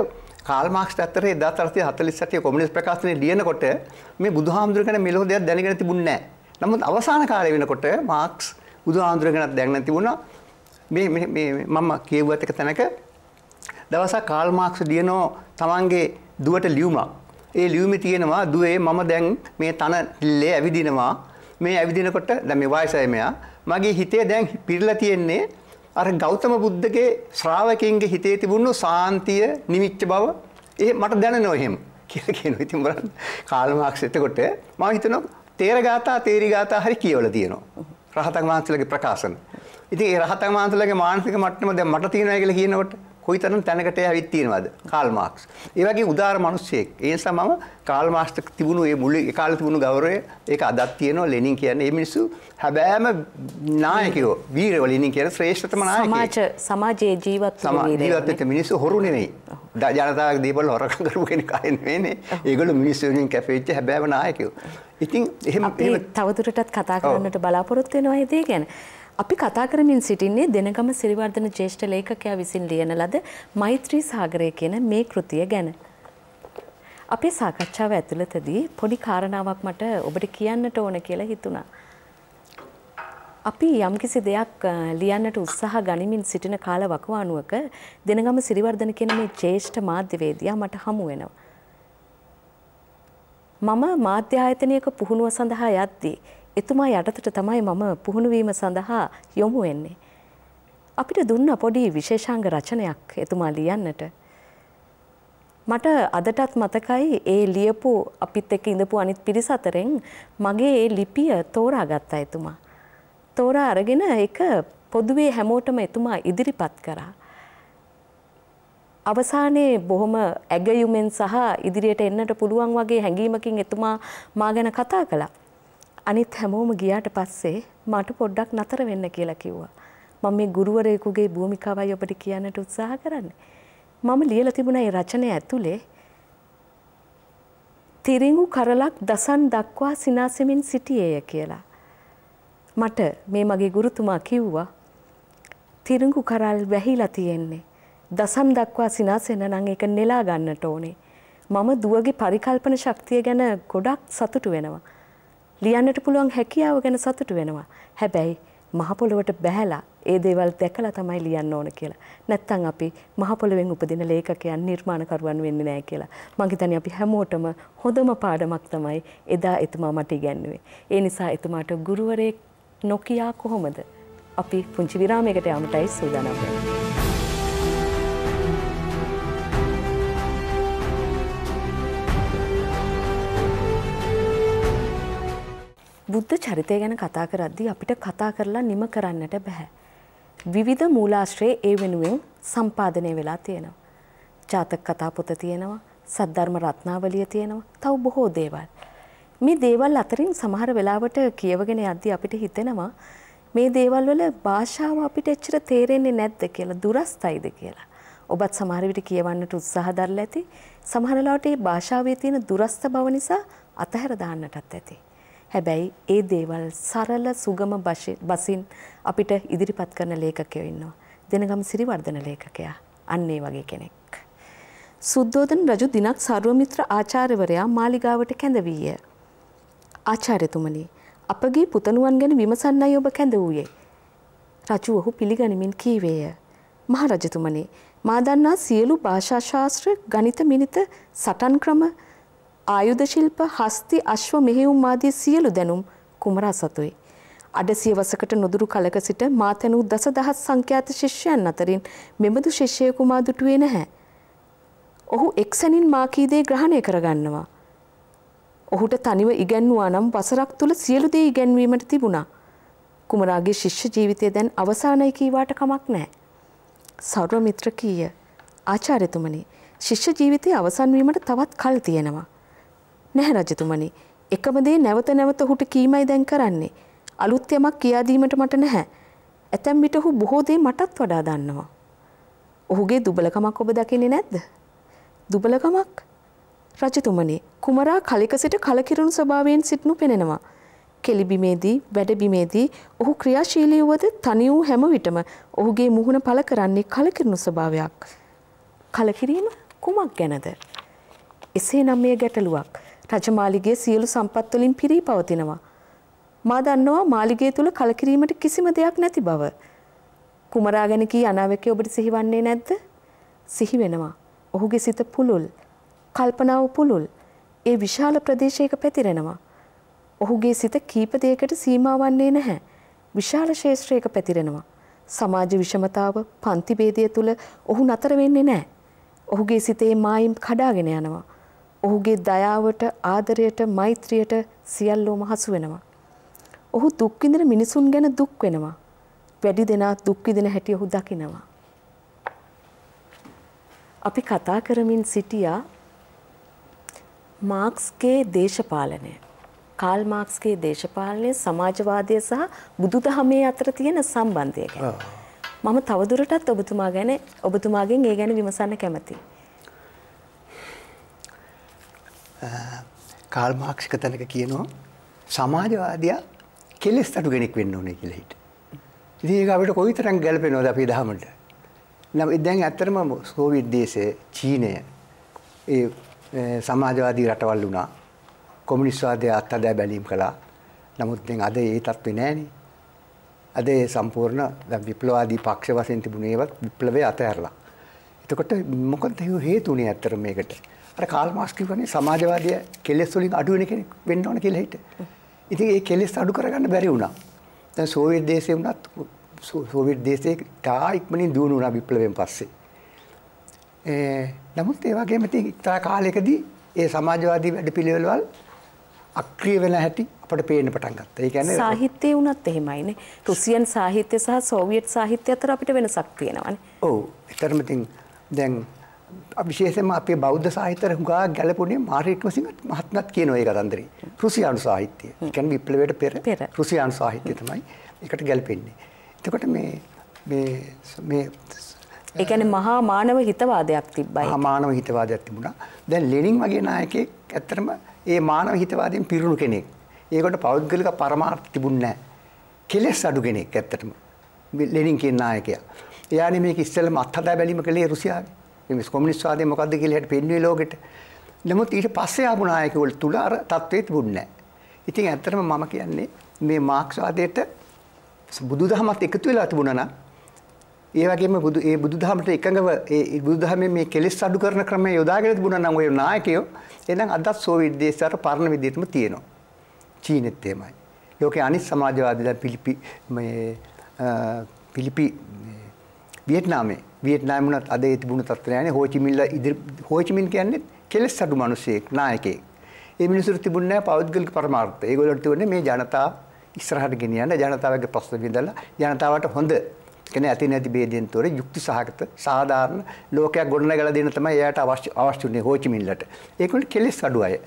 කාල් මාක්ස් අතරේ 1948 කොමියුනිස්ට් ප්‍රකාශනයේ ලියනකොට මේ බුදුහාමුදුරුවෝ ගැන මෙලොව දෙයක් දැනගෙන තිබුණේ නැහැ. නමුත් අවසාන කාලේ වෙනකොට මාක්ස් බුදුහාඳුර ගැනත් දැනන තිබුණා. මේ මේ මම කියුවත් එක තැනක දවසක් කාල් මාක්ස් දිනෝ තමන්ගේ දුවට ලියුමක්. ඒ ලියුමේ තියෙනවා දුවේ මම දැන් මේ තන ටිල්ලේ ඇවිදිනවා. මේ ඇවිදිනකොට දැන් මේ වයසයි මෙයා. මගේ හිතේ දැන් පිරලා තියෙන්නේ අර ගෞතම බුද්ධගේ ශ්‍රාවකයන්ගේ හිතේ තිබුණු සාන්තිය නිමිච්ච බව ඒ මට දැනෙනවා එහෙම කියලා කියනවා. ඉතින් බලන්න කාල් මාක්ස් එතකොට මම හිතනවා තේරගාතා තේරිගාතා හරි කියවලා තියෙනවා. රහතන් වහන්සේලාගේ ප්‍රකාශන. ඉතින් ඒ රහතන් වහන්සේලාගේ මානසික මට්ටම දැන් මට තියෙනවා කියලා කියනකොට කොයිතරම් තැනකට ඇවිත් තියෙනවද කාල් මාක්ස්. ඒ වගේ උදාර මිනිස්සෙක්. ඒ නිසා මම කාල් මාක්ස්ට තිබුණු ඒ මුල් ඒ කාලේ තිබුණු ගෞරවය ඒක අදත් තියෙනවා ලෙනින් කියන්නේ මේ මිනිස්සු හැබෑම නායකයෝ වීරයෝ ලෙනින් කියන ශ්‍රේෂ්ඨතම නායකයෝ. සමාජ සමාජයේ ජීවත් වුණේ ජීවත් වෙච්ච මිනිස්සු හොරු නෙමෙයි. ජනතාවගේ දේපල හොරකම් කරපු කෙනෙක් අය නෙමෙයිනේ. ඒගොල්ලෝ මිනිස්සු වෙනින් කැපෙච්ච හැබෑම නායකයෝ. ඉතින් එහෙම තවදුරටත් කතා කරන්නට බලාපොරොත්තු වෙනවා ඒ දේ ගැන. අපි කතා කරමින් සිටින්නේ දෙනගම සිරිවර්ධන ජේෂ්ඨ ලේඛකයා විසින් ලියන ලද මෛත්‍රී සාගරය කියන මේ කෘතිය ගැන. අපේ සාකච්ඡාව ඇතුළතදී පොඩි කාරණාවක් මට ඔබට කියන්නට ඕන කියලා හිතුණා. අපි යම්කිසි දෙයක් ලියන්නට උත්සාහ ගනිමින් සිටින කාල වකවානුවක දෙනගම සිරිවර්ධන කියන මේ ජේෂ්ඨ මාධ්‍යවේදියා මට හමු වෙනවා. මම මාධ්‍ය ආයතනයක පුහුණුව සඳහා යද්දී එතුමා යටතට තමයි මම පුහුණුවීම සඳහා යොමු වෙන්නේ. අපිට දුන්න පොඩි විශේෂාංග රචනයක් එතුමා ලියන්නට. මට අදටත් මතකයි ඒ ලියපු අපිත් එක්ක ඉඳපු අනිත් පිරිස අතරෙන් මගේ ඒ ලිපිය තෝරා ගත්තා එතුමා. තෝරා අරගෙන ඒක පොදුවේ හැමෝටම එතුමා ඉදිරිපත් කරා. අවසානයේ බොහොම ඇගයුමෙන් සහ ඉදිරියට එන්නට පුළුවන් වගේ හැඟීමකින් එතුමා මා ගැන කතා කළා. අනිත් හැමෝම ගියාට පස්සේ මට පොඩ්ඩක් නතර වෙන්න කියලා කිව්වා. මම මේ ගුරුවරයෙකුගේ භූමිකාවයි ඔබට කියන්නට උත්සාහ කරන්නේ. මම ලියලා තිබුණා මේ රචනය ඇතුලේ තිරිඟු කරලක් දසන් දක්වා සිනාසෙමින් සිටියේය කියලා. මට මේ මගේ ගුරුතුමා කිව්වා තිරිඟු කරල් වැහිලා තියෙන්නේ. දසන් දක්වා සිනාසෙන නම් ඒක නෙලා ගන්නට ඕනේ. මම දුවගේ පරිකල්පන ශක්තිය ගැන ගොඩක් සතුටු වෙනවා. ලියන්නට පුළුවන් හැකියාව ගැන සතුටු වෙනවා. හැබැයි මහ පොළොවට බැහැලා ඒ දේවල් දැකලා තමයි ලියන්න ඕන කියලා. නැත්තම් අපි මහ පොළොවෙන් උපදින ලේඛකයන් නිර්මාණකරුවන් වෙන්නේ නැහැ කියලා. මං හිතන්නේ අපි හැමෝටම හොඳම පාඩමක් තමයි එදා එතුමා මට ඉගැන්වුවේ. ඒ නිසා එතුමාට ගුරුවරයෙක් නොකියා කොහොමද? අපි පුංචි විරාමයකට යාමටයි සූදානම් වෙන්නේ. බුද්ධ චරිතය ගැන කතා කරද්දී අපිට කතා කරලා නිම කරන්නට බෑ. විවිධ මූලාශ්‍රයේ ඒ වෙනුවෙන් සම්පාදනය වෙලා තියෙනවා. ජාතක කතා පොත තියෙනවා, සද්ධර්ම රත්නාවලිය තියෙනවා, තව බොහෝ දේවල්. මේ දේවල් අතරින් සමහර වෙලාවට කියවගෙන යද්දී අපිට හිතෙනවා මේ දේවල් වල භාෂාව අපිට එච්චර තේරෙන්නේ නැද්ද කියලා, දුරස්තයිද කියලා. ඔබත් සමහර විට කියවන්නට උත්සාහ දරලා ඇති. සමහර වෙලාවට මේ භාෂාවේ තියෙන දුරස්ත බව නිසා අතහැර දාන්නටත් ඇති. හැබැයි ඒ දේවල් සරල සුගම බසින් අපිට ඉදිරිපත් කරන ලේඛකයෝ ඉන්නවා. දෙනගම සිරිවර්ධන ලේඛකයා. අන්න ඒ වගේ කෙනෙක්. සුද්ධෝදන රජු දිනක් සර්වමිත්‍ර ආචාර්යවරයා මාලිගාවට කැඳවීය. ආචාර්යතුමනි, අපගේ පුතණුවන් ගැන විමසන්නයි ඔබ කැඳවුවේ. රජු ඔහු පිළිගනිමින් කීවේය. මහරජතුමනි, මා දන්නා සියලු භාෂා ශාස්ත්‍ර, ගණිත, මිනිත, සටන් ක්‍රම ආයුධ ශිල්ප, හස්ති, අශ්ව මෙහෙයුම් ආදී සියලු දැනුම් කුමරා සතුයි. අඩසියවසකට නොදුරු කලක සිට මාතනූ දසදහස් සංඛ්‍යාත ශිෂ්‍යයන් අතරින් මෙබඳු ශිෂ්‍යයෙකු මා දුටුවේ නැහැ. ඔහු එක්සැනින් මා කී දේ ග්‍රහණය කරගන්නවා. ඔහුට තනිව ඉගැන්වුවා නම් වසරක් තුල සියලු දේ ඉගැන්වීමට තිබුණා. කුමරාගේ ශිෂ්‍ය ජීවිතය දැන් අවසానයි කීවාට කමක් නැහැ. සර්ව මිත්‍ර කීය ආචාර්යතුමනි, ශිෂ්‍ය ජීවිතය අවසන් වීමට තවත් කල් තියෙනවා. නැහැ රජතුමනි. එකම දේ නැවත නැවත හුට කීමයි දැන් කරන්නේ. අලුත් යමක් කියා දීමට මට නැහැ. ඇතැම් විට ඔහු බොහෝ දේ මටත් වඩා දන්නවා. ඔහුගේ දුබලකමක් ඔබ දකින්නේ නැද්ද? දුබලකමක්? රජතුමනි, කුමරා කලක සිට කලකිරුණු ස්වභාවයෙන් සිටනු පෙනෙනවා. කෙලිබිමේදී වැඩබිමේදී ඔහු ක්‍රියාශීලී වුවද තනි වූ හැම විටම ඔහුගේ මුහුණ පළ කරන්නේ කලකිරුණු ස්වභාවයක්. කලකිරීම කුමක් ගැනද? එසේනම් මේ ගැටලුවක්. රජමාලිගය සියලු සම්පත් වලින් පිරී පවතිනවා. මා දන්නවා මාලිගය තුල කලකිරීමට කිසිම දෙයක් නැති බව. කුමරා ගැන කී අනාවැකිය ඔබට සිහිවන්නේ නැද්ද? සිහි වෙනවා. ඔහුගේ සිත පුළුල්. කල්පනාව පුළුල්. ඒ විශාල ප්‍රදේශයක පැතිරෙනවා. ඔහුගේ සිත කීප දෙයකට සීමා වන්නේ නැහැ. විශාල ශේෂ්ත්‍රයක පැතිරෙනවා. සමාජ විෂමතාව, පන්ති භේදය තුල ඔහු නතර වෙන්නේ නැහැ. ඔහුගේ සිතේ මායිම් කඩාගෙන යනවා. ඔහුගේ දයාවට ආදරයට මෛත්‍රියට සියල්ලෝම හසු වෙනවා. ඔහු දුක් විඳින මිනිසුන් ගැන දුක් වෙනවා. වැඩි දෙනා දුක් විඳින හැටි ඔහු දකිනවා. අපි කතා කරමින් සිටියා මාක්ස්ගේ දේශපාලනය. කාල් මාක්ස්ගේ දේශපාලනය සමාජවාදය සහ බුදුදහමේ අතර තියෙන සම්බන්ධය ගැන. මම තවදුරටත් ඔබතුමා ගැන ඔබතුමාගෙන් ඒ ගැන විමසන්න කැමතියි. කාල්මාක්ෂික තැනක කියනවා සමාජවාදයා කෙලෙස් තටු කෙනෙක් වෙන්න ඕනේ කියලා හිට. ඉතින් ඒක අපිට කොයිතරම් ගැලපෙනවද අපේ දහමට? නම් දැන් ඇත්තටම සෝවියට් දේශය චීනය ඒ සමාජවාදී රටවල් වුණා. කොමියුනිස්ට්වාදය අත්හදා බැලීම් කළා. නමුත් දැන් අද ඒ තත්ත්වේ නැහැනේ. අද ඒ සම්පූර්ණ දැන් විප්ලවවාදී පක්ෂ වශයෙන් තිබුණේ ඒවත් විප්ලවය අතහැරලා. එතකොට මොකද හේතුුනේ ඇත්තට මේකට? අර කාල් මාක්ස් කිව්වනේ සමාජවාදය කෙලෙස් වලින් අඩු වෙන කෙනෙක් වෙන්න ඕන කියලා හිට. ඉතින් ඒ කෙලෙස් අඩු කරගන්න බැරි වුණා. දැන් සෝවියට් දේශේ වුණත් සෝවියට් දේශේ තා ඉක්මනින් දියුණු වුණා විප්ලවයෙන් පස්සේ. ඒ නමුත් ඒ වගේම ඉතින් එක්තරා කාලයකදී ඒ සමාජවාදී වැඩපිළිවෙළවල් අක්‍රිය වෙන හැටි අපට පේන්න පටන් ගත්තා. ඒ කියන්නේ සාහිත්‍යය වුණත් එහෙමයිනේ. රුසියන් සාහිත්‍ය සහ සෝවියට් සාහිත්‍ය අතර අපිට වෙනසක් තියෙනවානේ. ඔව්. ඒතරම ඉතින් දැන් විශේෂයෙන්ම අපේ බෞද්ධ සාහිත්‍යයට හුඟා ගැළපුණේ මාරිට් වසින්ගත් මහත්මත් කියන ඒ කතන්දරේ. රුසියානු සාහිත්‍යය. ඒ කියන්නේ විප්ලවයට පෙර රුසියානු සාහිත්‍යය තමයි ඒකට ගැළපෙන්නේ. එතකොට මේ මේ මේ ඒ කියන්නේ මහා මානව හිතවාදයක් තිබ්බයි. මහා මානව හිතවාදයක් තිබුණා. දැන් ලෙනින් වගේ නායකයෙක් ඇත්තටම ඒ මානව හිතවාදයෙන් පිරුණු කෙනෙක්. ඒකට පෞද්ගලික පරමාර්ථ තිබුණ නැහැ. කෙලෙස් අඩු කෙනෙක් ඇත්තටම. ලෙනින් කියන නායකයා. එයානේ මේක ඉස්සෙල්ලම අත්හදා බැලීම කළේ රුසියාවේ. මේ කොමියුනිස්ට් වාදය මොකද්ද කියලා හිට පෙන්වුවේ ලෝකෙට. නමුත් ඊට පස්සේ ආපු නායකයෝල් තුල අර தത്വෙත් තිබුණේ නැහැ. ඉතින් ඇත්තටම මම කියන්නේ මේ මාක්ස් වාදයට බුදුදහමත් එකතු වෙලා තිබුණා නම් ඒ වගේම බුදු ඒ බුදුදහමට එකඟව ඒ බුදුදහමේ මේ කෙලෙස් අඩු කරන ක්‍රමය යොදාගෙන තිබුණා නම් ওই නායකයෝ එහෙනම් අදත් සෝවියට් දේශයට පරණ විදිහටම තියෙනවා. චීනෙත් එහෙමයි. ලෝකේ අනිත් සමාජවාදීලා පිලිපි මේ පිලිපි වියට්නාමේ වියට්නාම් වුණත් අද ඒ තිබුණු තත්ත්වය යන්නේ හෝචිමින්ලා ඉදිරි හෝචිමින් කියන්නේ කෙලස් අඩු මිනිසෙක් නායකයෙක්. ඒ මිනිසුන්ට තිබුණේ නැහැ පෞද්ගලික පරමාර්ථ. ඒගොල්ලන්ට තිබුණේ මේ ජනතා ඉස්සරහට ගෙනියන්න ජනතාවගේ ප්‍රශ්න විඳලා ජනතාවට හොඳ කියන්නේ ඇති නැති ભેදයෙන් තොර යුක්ති සහගත සාධාරණ ලෝකයක් ගොඩනගලා දෙන්න තමයි එයාට අවශ්‍ය අවශ්‍ය උනේ හෝචිමින්ලට. ඒකුණ කෙලස් අඩු අය.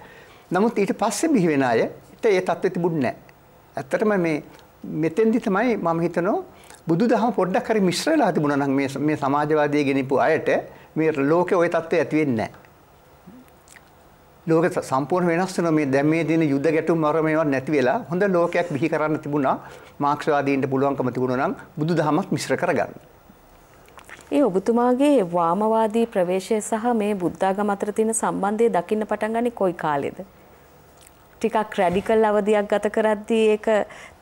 නමුත් ඊට පස්සේ බිහි වෙන අයට ඒ தත්ත්වෙ තිබුණේ නැහැ. ඇත්තටම මේ මෙතෙන්දි තමයි මම හිතනවා බුදු දහම පොඩ්ඩක් හරි මිශ්‍රලා තිබුණා නම් මේ මේ සමාජවාදී ගෙනිපු අයට මේ ලෝකේ ওই தත්ත්වය ඇති වෙන්නේ නැහැ. ලෝකෙ සම්පූර්ණ වෙනස් වෙන මේ දැන් මේ දින යුද්ධ ගැටුම් වර මේවා නැති වෙලා හොඳ ලෝකයක් බිහි කරන්න තිබුණා. මාක්ස්වාදීන්ට පුළුවන්කම තිබුණා නම් බුදු දහමත් මිශ්‍ර කරගන්න. ඒ ඔබතුමාගේ වාමවාදී ප්‍රවේශය සහ මේ බුද්ධාගම අතර තියෙන සම්බන්ධය දකින්න පටන් ගන්නේ කොයි කාලෙද? ටිකක් රැඩිකල් අවධියක් ගත කරද්දී ඒක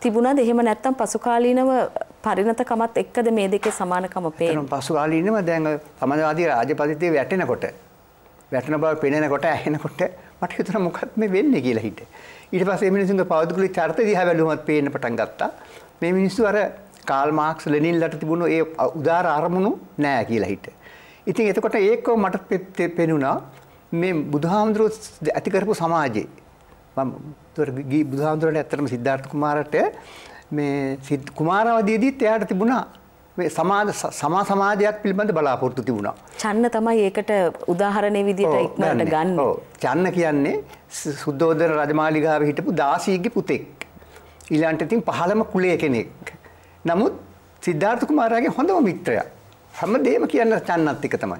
තිබුණාද එහෙම නැත්නම් පසුකාලීනව පරිණතකමත් එක්කද මේ දෙකේ සමානකම පේන්නේ? පසුකාලීනව දැන් සමාජවාදී රාජපතිතේ වැටෙනකොට වැටෙන බව පේනකොට ඇහෙනකොට මට හිතුණා මොකක්ද මේ වෙන්නේ කියලා හිට. ඊට පස්සේ මේ මිනිස්සුන්ගේ පෞද්ගලික චරිත දිහා බැලුවමත් පේන්න පටන් ගත්තා. මේ මිනිස්සු අර කාල් මාක්ස් ලෙනින්ලට තිබුණු ඒ උදාර අරමුණු නෑ කියලා හිට. ඉතින් එතකොට ඒකව මට පෙනුණා මේ බුදුහාමුදුරුවෝ ඇති කරපු සමාජයේ මම ගී බුදුහාමුදුරනේ ඇත්තටම සිද්ධාර්ථ කුමාරට මේ කුමාරවදීදීත් එයාට තිබුණා මේ සමාජ සමා සමාජයක් පිළිබඳ බලාපොරොත්තු තිබුණා. චන්න තමයි ඒකට උදාහරණේ විදිහට ඉක්මනට ගන්න. ඔව්. චන්න කියන්නේ සුද්ධෝදන රජමාලිගාවේ හිටපු දාසීගේ පුතෙක්. ඊළඟට ඉතින් පහළම කුලයේ කෙනෙක්. නමුත් සිද්ධාර්ථ කුමාරයාගේ හොඳම මිත්‍රයා. හැමදේම කියන චන්නත් එක තමයි.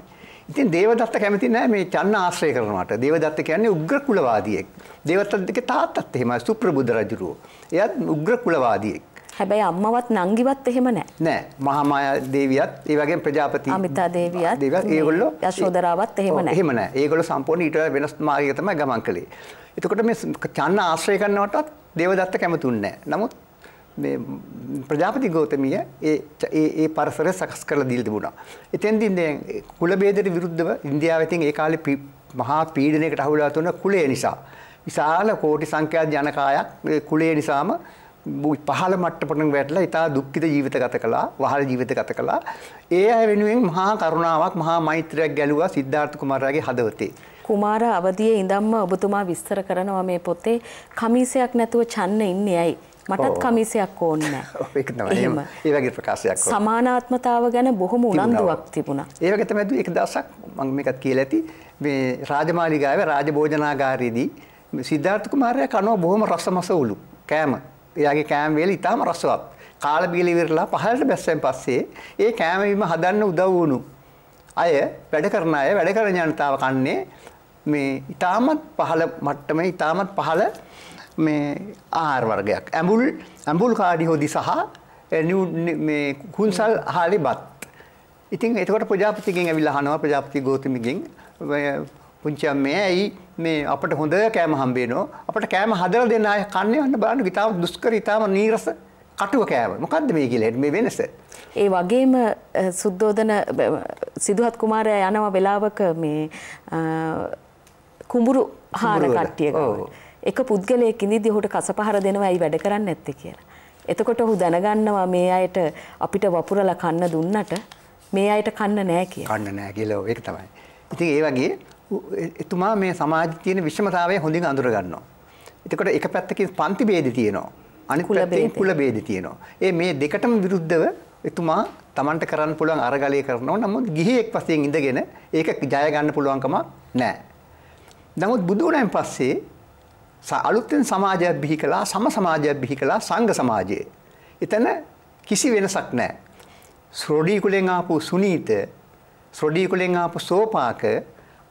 ඉතින් දේවදත්ත කැමති නෑ මේ චන්න ආශ්‍රය කරනවට. දේවදත්ත කියන්නේ උග්‍ර කුලවාදියෙක්. දේවදත්තගේ තාත්තත් එහෙමයි සුප්‍රබුද්ධ රජුරෝ. එයත් උග්‍ර කුලවාදියෙක්. හැබැයි අම්මවත් නංගිවත් එහෙම නෑ. නෑ. මහාමායා දේවියත් ඒ වගේම ප්‍රජාපති අමිතා දේවියත් දේවියත් ඒගොල්ලෝ යශෝදරාවත් එහෙම නෑ. එහෙම නෑ. ඒගොල්ලෝ සම්පූර්ණ ඊට වෙනස් මාර්ගයක තමයි ගමන් කළේ. එතකොට මේ චන්න ආශ්‍රය කරනවටත් දේවදත්ත කැමතුන්නේ නෑ. නමුත් මේ ප්‍රජාපති ගෞතමිය ඒ ඒ ඒ පරිසරය සකස් කරලා දීලා තිබුණා. එතෙන්දී දැන් කුල ભેදයට විරුද්ධව ඉන්දියාවේ තියෙන ඒ කාලේ මහා පීඩනයකට අහුවලා තුන කුලය නිසා විශාල කෝටි සංඛ්‍යාත ජනකායක් කුලය නිසාම පහළ මට්ටමකට වැටලා ඉතා දුක්ඛිත ජීවිත ගත කළා වහල් ජීවිත ගත කළා ඒ අය වෙනුවෙන් මහා කරුණාවක් මහා මෛත්‍රියක් ගැලුවා සිද්ධාර්ථ කුමාරයාගේ හදවතේ කුමාර අවදියේ ඉඳන්ම ඔබතුමා විස්තර කරනවා මේ පොතේ කමීසයක් නැතුව චන්න ඉන්නේ ඇයි මටත් කමිසයක් ඕන්න [LAUGHS] ඒවගේ ප්‍රකාශයක් සමානාත්මතාව ගැන බොහොම උනන්දුවක් තිබුණා ඒවගත මැද එක දසක් මං එකත් කියල ඇති මේ රාජමාලිගාව රාජභෝජනාගාරයේදී සිද්ධාර්ථ කුමාරය කනෝ බොහොම රස මස උළු කෑම එයාගේ කෑම්වේල ඉතාම රස්සවත් කාලබිලිවිරලා පහලට බැස්සෙන් පස්සේ ඒ කෑමවීම හදන්න උදව් වුණු අය වැඩ කරන අය වැඩ කර ජනතාව කන්නේ මේ ඉතාමත් පහළ මට්ටම ඉතාමත් පහළ මේ ආහාර වර්ගයක්. ඇඹුල් ඇඹුල් කාඩි හොදි සහ කුන්සල් හාලි බත්. ඉතින් එතකොට ප්‍රජාපතිගෙන් ඇවිල්ලා අහනවා ප්‍රජාපති ගෞතමිගෙන් පුංචි අම්මේ ඇයි මේ අපිට හොඳ කෑම හම්බේනෝ අපිට කෑම හදලා දෙන්න අය කන්න යන්න බලන්න ඉතාම දුෂ්කර ඉතාම නීරස කටුව කෑම. මොකද්ද මේ කියලා මේ වෙනස? ඒ වගේම සුද්ධෝදන සිදුහත් කුමාරයා යනවා වෙලාවක මේ කුඹුරු හාර කට්ටියක. ඔව්. එක පුද්ගලයෙක් ඉඳිද්දී ඔහුට කසපහර දෙනවා ඇයි වැඩ කරන්නේ නැත්තේ කියලා. එතකොට ඔහු දැනගන්නවා මේ අයට අපිට වපුරලා කන්න දුන්නට මේ අයට කන්න නෑ කියලා. කන්න නෑ කියලා ඒක තමයි. ඉතින් ඒ වගේ එතුමා මේ සමාජයේ තියෙන විෂමතාවය හොඳින් අඳුර ගන්නවා. එතකොට එක පැත්තකින් පන්ති ભેදි තියෙනවා. අනිත් පැත්තෙන් කුල ભેදි තියෙනවා. ඒ මේ දෙකටම විරුද්ධව එතුමා Tamanට කරන්න පුළුවන් අරගලය කරනවා. නමුත් ගිහියෙක් පස්සෙන් ඉඳගෙන ඒක ජය ගන්න පුළුවන්කම නෑ. නමුත් බුදු වුණාන් පස්සේ අලුත්තෙන් සමාජයක් බිහි කළා සම සමාජයක් බිහි කළා සංඝ සමාජයේ. එතන කිසි වෙනසක් නැහැ. ශ්‍රොඩී කුලෙන් ආපු සුනීත, ශ්‍රොඩී කුලෙන් ආපු සෝපාක,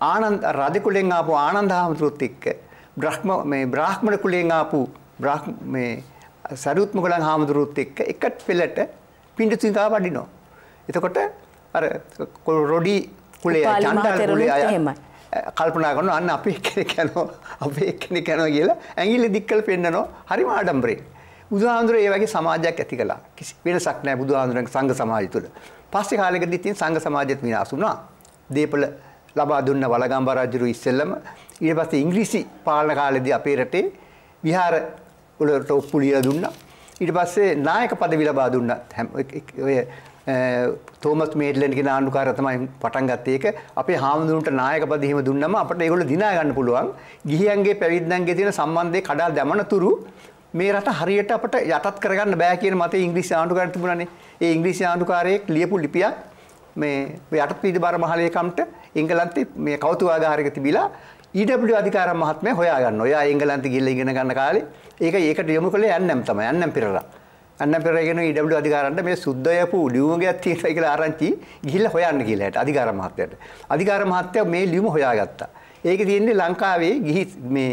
ආනන්ද රද කුලෙන් ආපු ආනන්දහමතුරුත් එක්ක බ්‍රහ්ම මේ බ්‍රාහ්මණ කුලෙන් ආපු බ්‍රාහ්ම මේ සරුත් මොගලන් හාමුදුරුත් එක්ක එකට පෙළට පිඬුතුන් ගා වඩිනවා. එතකොට අර රොඩි කුලය චණ්ඩාල කුලය කල්පනා කරනවා අන්න අපේ කෙනෙක් යනවා අපේ කෙනෙක් යනවා කියලා ඇඟිලි දික්කල පෙන්නනවා හරිම ආඩම්බරෙන් බුදුහාඳුරේ ඒ වගේ සමාජයක් ඇති කළා කිසි වෙනසක් නැහැ බුදුහාඳුරගේ සංඝ සමාජය තුළ පස්සේ කාලෙකදී තියෙන සංඝ සමාජයත් විනාශ වුණා දීපල ලබා දුන්න වලගම්බා රජු ඉස්සෙල්ලම ඊට පස්සේ ඉංග්‍රීසි පාලන කාලෙදී අපේ රටේ විහාර වලට ඔප්පු ලියලා දුන්නා ඊට පස්සේ නායක පදවි ලබා දුන්නා ඔය තෝමස් මේඩ්ලන් කෙන ආණ්ඩුකාරයා තමයි පටන් ගත්තේ ඒක. අපේ හාමුදුරන්ට නායකපද එහෙම දුන්නම අපිට ඒගොල්ලෝ දිනා ගන්න පුළුවන්. ගිහියන්ගේ පැවිද්දන්ගේ තියෙන සම්බන්ධය කඩා දැමනතුරු මේ රට හරියට අපිට යටත් කරගන්න බෑ කියන මතය ඉංග්‍රීසි ආණ්ඩුකාරට තිබුණානේ. ඒ ඉංග්‍රීසි ආණ්ඩුකාරයෙක් ලියපු ලිපියක් මේ යටත් පීඩබාර මහලේකම්ට එංගලන්තේ මේ කෞතුකාගාරයක තිබිලා ඊඩබ්ලිව් අධිකාරම් මහත්මයා හොයාගන්න. ඔයා එංගලන්තේ ගිහිල්ලා ඉගෙන ගන්න කාලේ ඒක ඒකට යොමු කළේ යන්නම් තමයි. යන්නම් පෙරලා. අන්න පෙරගෙන ඉඩබ්ඩු e අධිකාරන්ට මේ සුද්දයපු ලියුමගයක් තියෙනවා කියලා ආරංචි ගිහිල්ලා හොයන්න කියලා හිට අධිකාර මහත්තයාට. අධිකාර මහත්තයා මේ ලියුම හොයාගත්තා. ඒකේ තියෙන්නේ ලංකාවේ ගිහි මේ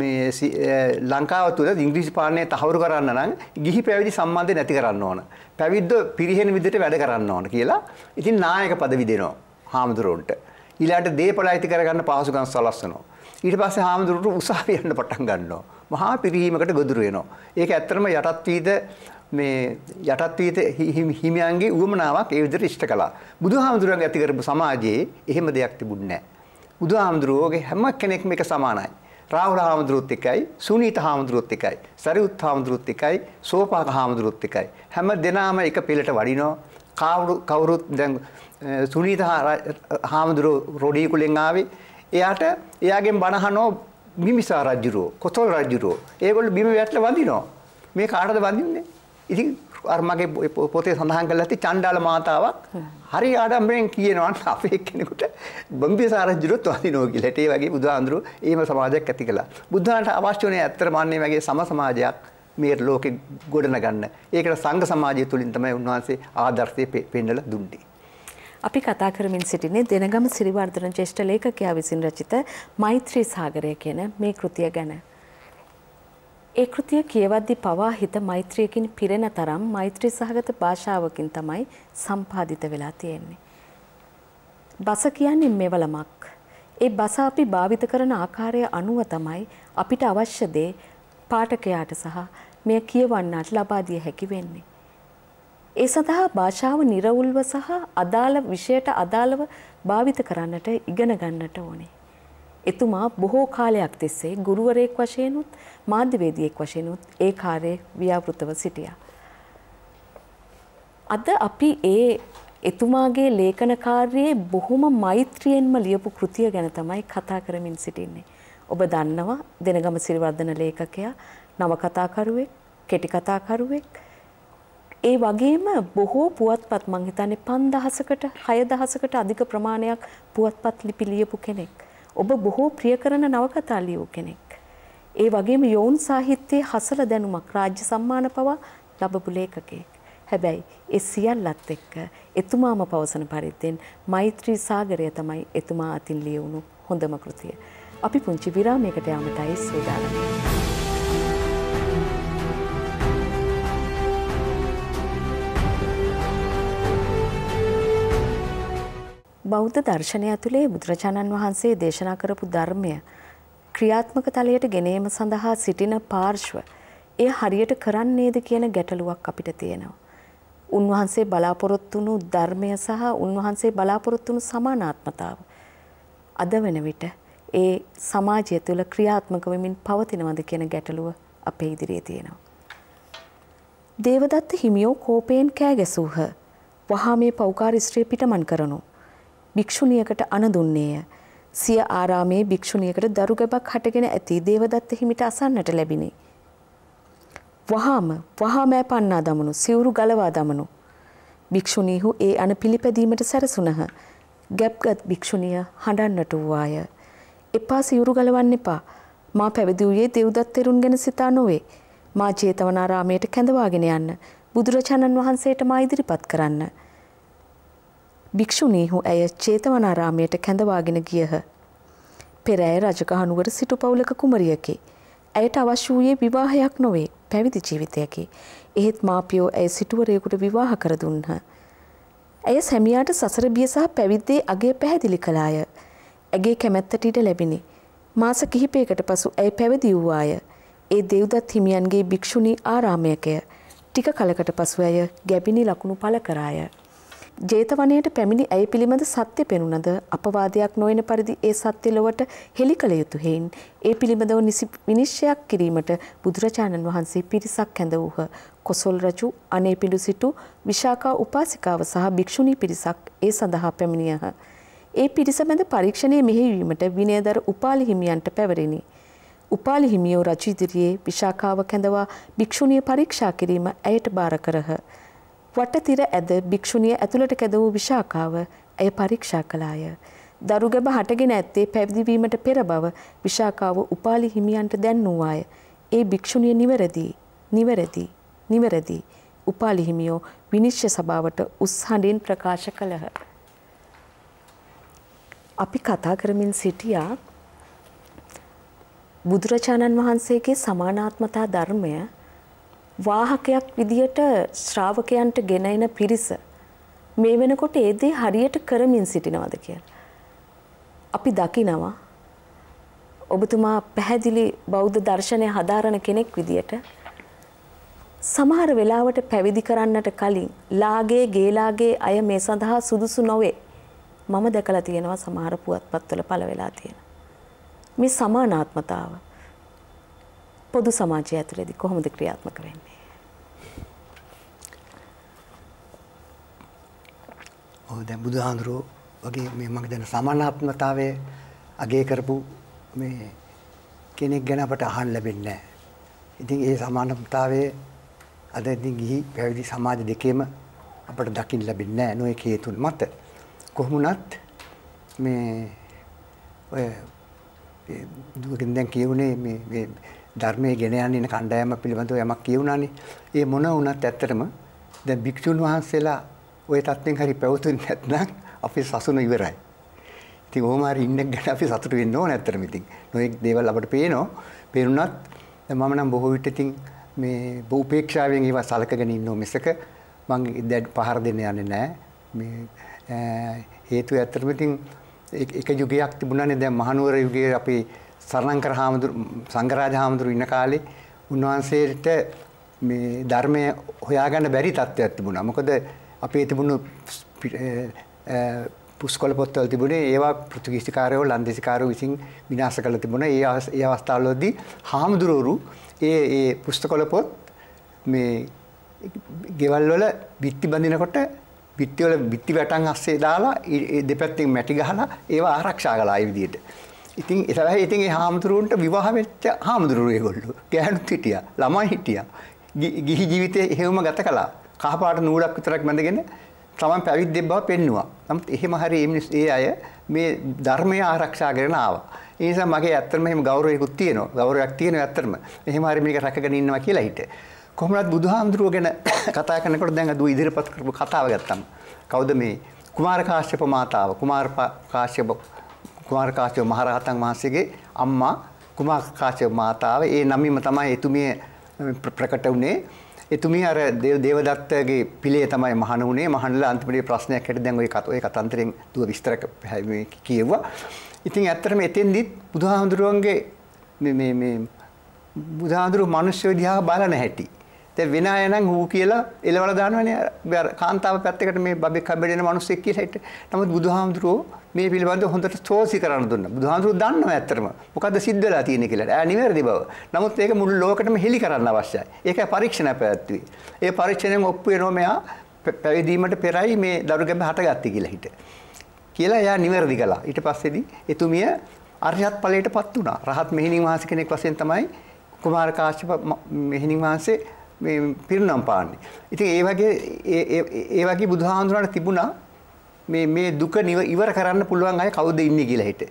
මේ ලංකාව තුළ ඉංග්‍රීසි පාලනය තහවුරු කරන්න නම් ගිහි පැවිදි සම්බන්ධය නැති කරන්න ඕන. පැවිද්දෝ පිරිහෙන විදිහට වැඩ කරන්න ඕන කියලා. ඉතින් නායක පදවි දෙනවා හාමුදුරුවන්ට. ඊළාට දේපල අයිති කරගන්න පහසුකම් සලස්සනවා. ඊට පස්සේ හාමුදුරුවෝ උසාවියන්න පටන් ගන්නවා. මහා පිරිහීමකට ගොදුරු වෙනවා. ඒක ඇත්තටම යටත්වීද මේ යටත්වීත හිමියන්ගේ උවමනාවක් ඒ විදිහට ඉෂ්ට කළා. බුදුහාමුදුරුවන්ගේ ඇති කරපු සමාජයේ එහෙම දෙයක් තිබුණේ නැහැ. බුදුහාමුදුරුවෝගේ හැම කෙනෙක්ම එක සමානයි. රාහුල හාමුදුරුවොත් එකයි, සුනීත හාමුදුරුවොත් එකයි, සරියුත් හාමුදුරුවොත් එකයි, සෝපාක හාමුදුරුවොත් එකයි. හැම දෙනාම එක පෙළට වඩිනවා. කවුරුත් දැන් සුනීත හාමුදුරුව රොඩී කුලෙන් ආවේ එයාට එයාගෙන් බණහනෝ මිමිසා රජුරෝ කොතොල් රජුරෝ ඒගොල්ලෝ බිම වැටලා වඳිනවා මේ කාටද වඳින්නේ ඉතින් අර මගේ පොතේ සඳහන් කරලා තිය චණ්ඩාල මාතාවක් හරි ආඩම්බරෙන් කියනවා අපේ කෙනෙකුට බම්බිසා රජුරොත් වඳිනවා කියලා ඒ වගේ බුදුහාඳුරු එහෙම සමාජයක් ඇති කළා බුදුහාන්ට අවශ්‍ය වුණේ ඇත්තටම අන්නේ වගේ සම සමාජයක් මේ ලෝකෙ ගොඩනගන්න ඒකට සංඝ සමාජය තුලින් තමයි උන්වහන්සේ ආදර්ශය පෙන්වලා දුන්නේ අපි කතා කරමින් සිටින්නේ දෙනගම සිරිවර්ධන ජේෂ්ඨ ලේඛකයා විසින් රචිත මෛත්‍රී සාගරය කියන මේ කෘතිය ගැන. ඒ කෘතිය කියවද්දී පවා හිත මෛත්‍රියකින් පිරෙන තරම් මෛත්‍රී සහගත භාෂාවකින් තමයි සම්පාදිත වෙලා තියෙන්නේ. බස කියන්නේ මෙවලමක්. ඒ බස අපි භාවිත කරන ආකාරය අනුව තමයි අපිට අවශ්‍ය දේ පාඨකයාට සහ මෙය කියවන්නට ලබා දිය හැකි වෙන්නේ. ඒ සඳහා භාෂාව નિරවුල්ව සහ අදාළ විෂයට අදාළව භාවිත කරන්නට ඉගෙන ගන්නට ඕනේ. එතුමා බොහෝ කාලයක් තිස්සේ ගුරුවරයෙක් වශයෙන්ුත් මාධ්‍යවේදියෙක් වශයෙන්ුත් ඒ කාර්යයේ ව්‍යාපෘතව සිටියා. අද අපි ඒ එතුමාගේ ලේඛන කාර්යයේ බොහොම මෛත්‍රියෙන්ම ලියපු කෘතිය ගැන තමයි කතා කරමින් සිටින්නේ. ඔබ දන්නවා දෙනගම සිරිවර්ධන ලේඛකයා නවකතාකරුවෙක්, කෙටි කතාකරුවෙක්, ඒ වගේම බොහෝ පුවත්පත් මං හිතන්නේ 5000කට 6000කට අධික ප්‍රමාණයක් පුවත්පත් ලිපි ලියපු කෙනෙක්. ඔබ බොහෝ ප්‍රිය කරන නවකතා ලියූ කෙනෙක්. ඒ වගේම යෝන් සාහිත්‍යයේ හසල දැනුමක් රාජ්‍ය සම්මාන පවා ලබපු ලේඛකයෙක්. හැබැයි ඒ සියල්ලත් එක්ක එතුමාම පවසන පරිද්දෙන් මෛත්‍රී සාගරය තමයි එතුමා අතින් ලියවුණු හොඳම කෘතිය. අපි පුංචි විරාමයකට යාමටයි සූදානම්. බෞද්ධ දර්ශනය ඇතුළේ බුදුරජාණන් වහන්සේ දේශනා කරපු ධර්මය ක්‍රියාත්මක තලයට ගෙනීම සඳහා සිටින පාර්ශ්ව ඒ හරියට කරන්නේද කියන ගැටලුවක් අපිට තියෙනවා. උන්වහන්සේ බලාපොරොත්තු වුණු ධර්මය සහ උන්වහන්සේ බලාපොරොත්තු වුණු සමානාත්මතාව අද වෙන විට ඒ සමාජය තුළ ක්‍රියාත්මක වෙමින් පවතිනවද කියන ගැටලුව අපේ ඉදිරියේ තියෙනවා. දේවදත්ත හිමියෝ කෝපයෙන් කෑ ගැසූහ. වහා මේ පෞකාර ස්ත්‍රිය පිටමන් කරනු. භික්ෂුණියකට අණ දුන්නේය. සිය ආරාමේ භික්ෂුණියකට දරු ගැබක් හටගෙන ඇති දේවදත්ත හිමිට අසන්නට ලැබිනි. වහාම වහාම පන්නා දමනු සිවුරු ගලවා දමනු. භික්ෂුණීහු ඒ අණ පිළිපැදීමට සැරසුනහ. ගැප්ගත් භික්ෂුණිය හඬන්නට වූවාය. එපා සිවුරු ගලවන්න එපා. මා පැවිදි වූයේ දෙව්දත් තෙරුන් ගැන සිතා නොවේ. මා චේතවනාරාමයට කැඳවාගෙන යන්න. බුදුරජාණන් වහන්සේට මා ඉදිරිපත් කරන්න. භික්‍ෂුණීහු ඇය චේතවනාරාමයට කැඳවාගෙන ගියහ. පෙරෑ රජකහනුවර සිටු පවුලක කුමරියකි. ඇයට අවශ්‍ය වූයේ විවාහයක් නොවේ පැවිදි ජීවිතයකි. එහෙත් මාපියෝ ඇය සිටුවරයෙකුට විවාහ කර දුන්හ. ඇය සැමියාට සසර බිය සහ පැවිද්දේ අගේ පැහැදිලි කළාය. ඇගේ කැමැත්තට ඉඩ ලැබිනි. මාස කිහිපයකට පසු ඇය පැවිදි වූවාය. ඒ දෙව්දත් හිමියන්ගේ භික්‍ෂුණී ආරාමයකය. ටික කලකට පසු ඇය ගැබිනි ලකුණු පළ කරාය. ජේතවනයට පැමිණි ඇය පිළිබඳ සත්‍ය පෙනුනද අපවාදයක් නොවන පරිදි ඒ සත්‍ය ලොවට හෙළි කළ යුතු හේයින් ඒ පිළිබඳව නිසි විනිශ්චයක් කිරීමට බුදුරජාණන් වහන්සේ පිරිසක් හැඳ වූහ. කොසොල් රජු අනේ පිඬු සිටු විශාකා උපාසිකාව සහ භික්ෂුණී පිරිසක් ඒ සඳහා පැමිණියහ. ඒ පිරිස බඳ පරීක්ෂණය මෙහෙවීමට විනයදර උපාලි හිමියන්ට පැවරිණි. උපාලි හිමියෝ රජු ඉදිරියේ විශාකාව කැඳවා භික්ෂුණිය පරීක්ෂා කිරීම ඇයට බාර කරහ. වටතිර ඇද භික්‍ෂුණිය ඇතුළට කැද වූ විශාකාව ඇය පරීක්ෂා කළාය. දරුගැබ හටගෙන ඇත්තේ පැවිදිවීමට පෙර බව විශාකාව උපාලි හිමියන්ට දැන්වූවාය. ඒ භික්‍ෂුණිය නිවැරදිී, නිවැරදිී, නිවැරදිී. උපාලිහිමියෝ විනිශ්්‍ය සභාවට උස්හඬින් ප්‍රකාශ කළහ. අපි කතා කරමින් සිටියා බුදුරජාණන් වහන්සේගේ සමානාත්මතා ධර්මය වාහකයක් විදියට ශ්‍රාවකයන්ට ගෙන එන පිරිස මේ වෙනකොට ඒ දේ හරියට කරමින් සිටිනවද කියලා. අපි දකිනවා ඔබතුමා පැහැදිලි බෞද්ධ දර්ශනය හදාරන කෙනෙක් විදියට සමහර වෙලාවට පැවිදි කරන්නට කලින් ලාගේ ගේලාගේ අය මේ සඳහා සුදුසු නොවේ. මම දැකලා තියෙනවා සමහර පුවත්පත්වල පළ වෙලා තියෙන. මේ සමානාත්මතාව පොදු සමාජය ඇතුළේදී කොහොමද ක්‍රියාත්මක වෙන්නේ? ඔව් දැන් බුදුහාඳුරෝ වගේ මේ මම දැන් සමානාත්මතාවය අගය කරපු මේ කෙනෙක් ගැන අපට අහන්න ලැබෙන්නේ නැහැ. ඉතින් ඒ සමානතාවයේ අද ඉතින් ගිහි පැවිදි සමාජ දෙකේම අපට දකින්න ලැබෙන්නේ නැහැ නොයේ හේතුන් මත. කොහොමුණත් මේ ඔය දුකින් දැන් කියුනේ මේ ධර්මයේ ගෙන යන්න කණ්ඩායම පිළිබඳව යමක් කියුණානේ. ඒ මොන වුණත් ඇත්තටම දැන් භික්ෂුන් වහන්සේලා ওই தත්ත්වෙන් හරි පැවතුනේ නැත්නම් අපි සසුන ඉවරයි. ඉතින් කොහොම හරි ඉන්න ගැන අපි සතුටු වෙන්න ඕන ඇත්තටම ඉතින්. නොඑක් දේවල් අපිට පේනවා. පේනුණත් මම නම් බොහෝ විට ඉතින් මේ උපේක්ෂාවෙන් ඒවා සලකගෙන ඉන්නෝ මිසක මම දැන් පහර දෙන්න යන්නේ නැහැ. මේ හේතුව ඇත්තටම ඉතින් එක යුගයක් තිබුණානේ දැන් මහනුවර යුගයේ අපේ සරණංකර හාමුදුරු සංඝරාජ හාමුදුරු ඉන්න කාලේ උන්වහන්සේට මේ ධර්මය හොයාගන්න බැරි තත්ත්වයක් තිබුණා. මොකද අපේ තිබුණු පුස්කොළ පොත්වල තිබුණේ ඒවා පෘතුගීසිකාරයෝ ලන්දේසිකාරයෝ විසින් විනාශ කළ තිබුණා. ඒ ඒ අවස්ථාවලදී හාමුදුරුවරු ඒ ඒ පුස්තකොළ පොත් මේ ගෙවල් වල බිත්ති බඳිනකොට බිත්ති වල බිත්ති වැටන් අස්සේ දාලා ඒ දෙපැත්තෙන් මැටි ගහලා ඒවා ආරක්ෂා කළා ඒ විදිහට. ඉතින් එසරහ ඉතින් ඒ හාමුදුරුවන්ට විවාහ වෙච්ච හාමුදුරුවෝ ඒගොල්ලෝ. ගෑනුත් හිටියා, ළමයි හිටියා. ගිහි ජීවිතේ එහෙම ගත කළා. කහපාට නූලක් විතරක් බඳගෙන තමන් පැවිද්දෙක් බව පෙන්නවා. නමුත් එහෙම හරි ඒ අය මේ ධර්මය ආරක්ෂා කරගෙන ආවා. ඒ නිසා මගේ ඇත්තටම එහෙම ගෞරවයකුත් තියෙනවා. ගෞරවයක් තියෙනවා ඇත්තටම. එහෙම හරි මේක රැකගෙන ඉන්නවා කියලා හිට. කොහොමවත් බුදුහාමුදුරුවෝ ගැන [COUGHS] කතා කරනකොට දැන් අද ඉදිරිපත් කරපු කතාව ගත්තම කවුද මේ කුමාර කාශ්‍යප මාතාව කුමාර කාශ්‍යප කුමාරකාශ්‍යප මහරහතන් වහන්සේගේ අම්මා කුමාරකාශ්‍යප මාතාව ඒ නමින්ම තමයි එතුමිය ප්‍රකට වුණේ. එතුමිය අර දේවදත්තගේ පිළේ තමයි මහණ වුණේ. මහණලා අන්තිමට ප්‍රශ්නයක් හැට දැන් ওই කත ඔය කතන්තරෙන් දුව විස්තර කියෙව්වා. ඉතින් ඇත්තටම එතෙන්දිත් බුදුහාමුදුරුවන්ගේ මේ මේ මේ බුදුහාමුදුරුවෝ මිනිස්සු දිහා බලන හැටි. දැන් වෙන අය නම් ඌ කියලා එලවලා දානවනේ අර කාන්තාව පැත්තකට මේ බබෙක් හැබෙඩෙන මිනිස්සෙක් කියලා හිට. නමුත් බුදුහාමුදුරුවෝ මේ පිළිබඳව හොඳට ස්තෝසි කරන්න දුන්නා. බුදුහාමුදුරුවෝ දන්නවා ඇත්තටම. මොකද්ද සිද්ධ වෙලා තියෙන්නේ කියලා. ඈ නිවැරදි බව. නමුත් ඒක මුළු ලෝකෙටම හෙළි කරන්න අවශ්‍යයි. ඒකයි පරීක්ෂණ පැවැත්වුවේ. ඒ පරීක්ෂණයෙන් ඔප්පු වෙනවා මෙයා පැවිදීමට පෙරයි මේ දරුගැබ හටගත්තේ කියලා හිට. කියලා එයා නිවැරදි කළා. ඊට පස්සේදී එතුමිය අරිහත් ඵලයටපත් වුණා. රහත් මෙහෙණින් වහන්සේ කෙනෙක් වශයෙන් තමයි කුමාර කාශ්‍යප මෙහෙණින් වහන්සේ මේ පිරිනම් පාන්නේ. ඉතින් ඒ වගේ ඒ වගේ බුදුහාඳුනට තිබුණා මේ මේ දුක ඉවර කරන්න පුළුවන් අය කවුද ඉන්නේ කියලා හිට.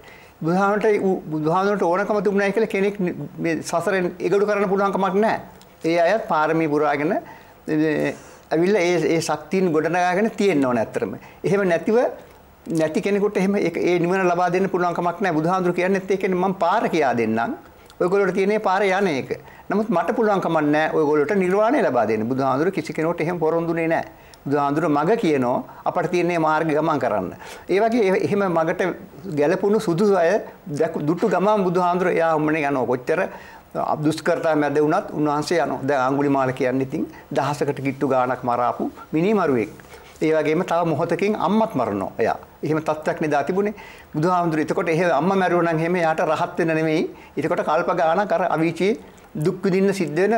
බුදුහාමරට බුදුහාමරට ඕනකම තිබුණා කියලා කෙනෙක් මේ සසරෙන් එගොඩු කරන්න පුළුවන් කමක් නැහැ. ඒ අයත් පාරමී පුරාගෙන ඇවිල්ලා ඒ ඒ ශක්තියින් ගොඩනගාගෙන තියෙන්න ඕන ඇත්තරම. එහෙම නැතිව නැති කෙනෙකුට එහෙම ඒ නිවන ලබා දෙන්න පුළුවන් කමක් නැහැ. බුදුහාඳුර කියන්නේත් ඒකනේ මම පාර කියා දෙන්නම්. ඔයගොල්ලෝට තියෙනේ පාර යන්නේ ඒක. නමුත් මට පුළුවන් කමක් නැහැ ඔයගොල්ලෝට නිර්වාණය ලබා දෙන්න. බුදුහාඳුර කිසි කෙනෙකුට එහෙම පොරොන්දුනේ නැහැ. බුදුහාඳුර මග කියනෝ අපට තියෙන මාර්ගය ගමන් කරන්න. ඒ වගේ එහෙම මගට ගැලපුණු සුදුසු අය දුටු ගමන් බුදුහාඳුර එයා උමනේ යනවා. කොච්චර දුෂ්කරතා මැද වුණත් උන්වහන්සේ යනවා. දැන් අඟුලිමාල කියන්නේ ඉතින් දහසකට කිට්ටු ගාණක් මරාපු මිනිමරුවෙක්. ඒ වගේම තව මොහොතකින් අම්මත් මරනවා එයා. එහෙම තත්ත්වයක් නේදා තිබුණේ. බුදුහාමුදුරු එතකොට එහෙ අම්මා මැරුවා නම් එහෙම එයාට රහත් වෙන්න නෙමෙයි. එතකොට කල්ප ගාණක් අර අවීචී දුක් විඳින්න සිද්ධ වෙන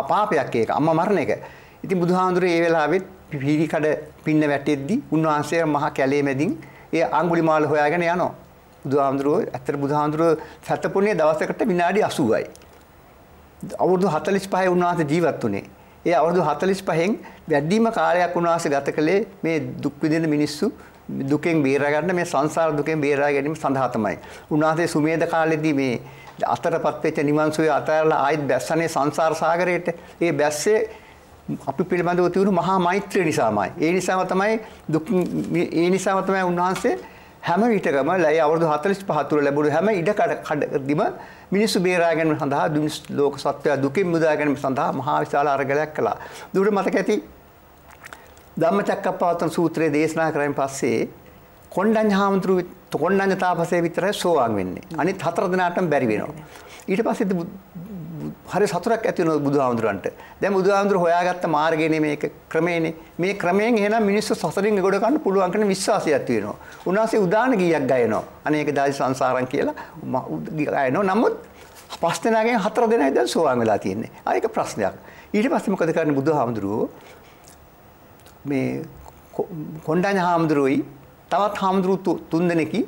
අපාපයක් ඒක අම්මා මරණ එක. ඉතින් බුදුහාඳුරේ ඒ වෙලාවෙත් පිහිරි කඩ පින්න වැටෙද්දී උන්වහන්සේ මහා කැලේ මැදින් ඒ අඟුලිමාල හොයාගෙන යනවා. බුදුහාඳුරෝ ඇත්තට බුදුහාඳුරෝ සතපුණේ දවසකට විනාඩි 80යි. අවුරුදු 45 උන්වහන්සේ ජීවත් වුණේ. ඒ අවුරුදු 45න් වැඩිම කාලයක් උන්වහන්සේ ගත කළේ මේ දුක් විඳින මිනිස්සු දුකෙන් බේරා ගන්න මේ සංසාර දුකෙන් බේරා ගැනීම සඳහා තමයි. උන්වහන්සේ සුමේද කාලෙදී මේ අතරපත් වෙච්ච නිවන් සුවේ අතහැරලා ආයෙත් බැස්සනේ සංසාර සාගරයට. ඒ බැස්සේ අපි පිළිබඳව තියුණු මහා මෛත්‍රිය නිසාමයි. ඒ නිසාම තමයි දුක් ඒ නිසාම තමයි උන්වහන්සේ හැම විටකම ලයි අවුරුදු 45 තුළ ලැබුණු හැම ඉඩ කඩදිම මිනිස්සු බේරා ගැනීම සඳහා මිනිස් ලෝක සත්වයා දුකින් මුදා ගැනීම සඳහා මහා විශාල අරගලයක් කළා. දුර මතක ඇති ධම්මචක්කප්පවත්තන සූත්‍රයේ දේශනා කරමින් පස්සේ කොණ්ඩඤ්ඤ හාමුදුරු කොණ්ඩඤ්ඤ තාපසේ විතරයි සෝවාන් වෙන්නේ. අනිත් හතර දෙනාටම බැරි වෙනවා. ඊට පස්සේ හරි සතුටක් ඇති වෙනවා බුදුහාමුදුරන්ට. දැන් බුදුහාමුදුර හොයාගත්ත මාර්ගයනේ මේක ක්‍රමේනේ. මේ ක්‍රමයෙන් එහෙනම් මිනිස්සු සසරින් ගොඩ ගන්න පුළුවන් කියන විශ්වාසයක් ඇති වෙනවා. උන්වහන්සේ උදාන ගීයක් ගයනවා. අනේක දාසි සංසාරම් කියලා ගයනවා. නමුත් පස් දෙනාගෙන් හතර දෙනයි දැන් සෝවාන් වෙලා තියෙන්නේ. ආ ඒක ප්‍රශ්නයක්. ඊට පස්සේ මොකද කරන්නේ බුදුහාමුදුරුවෝ මේ කොණ්ඩඤ්ඤ හාමුදුරුවෝයි තවත් හාමුදුරු තුන් දෙනෙකි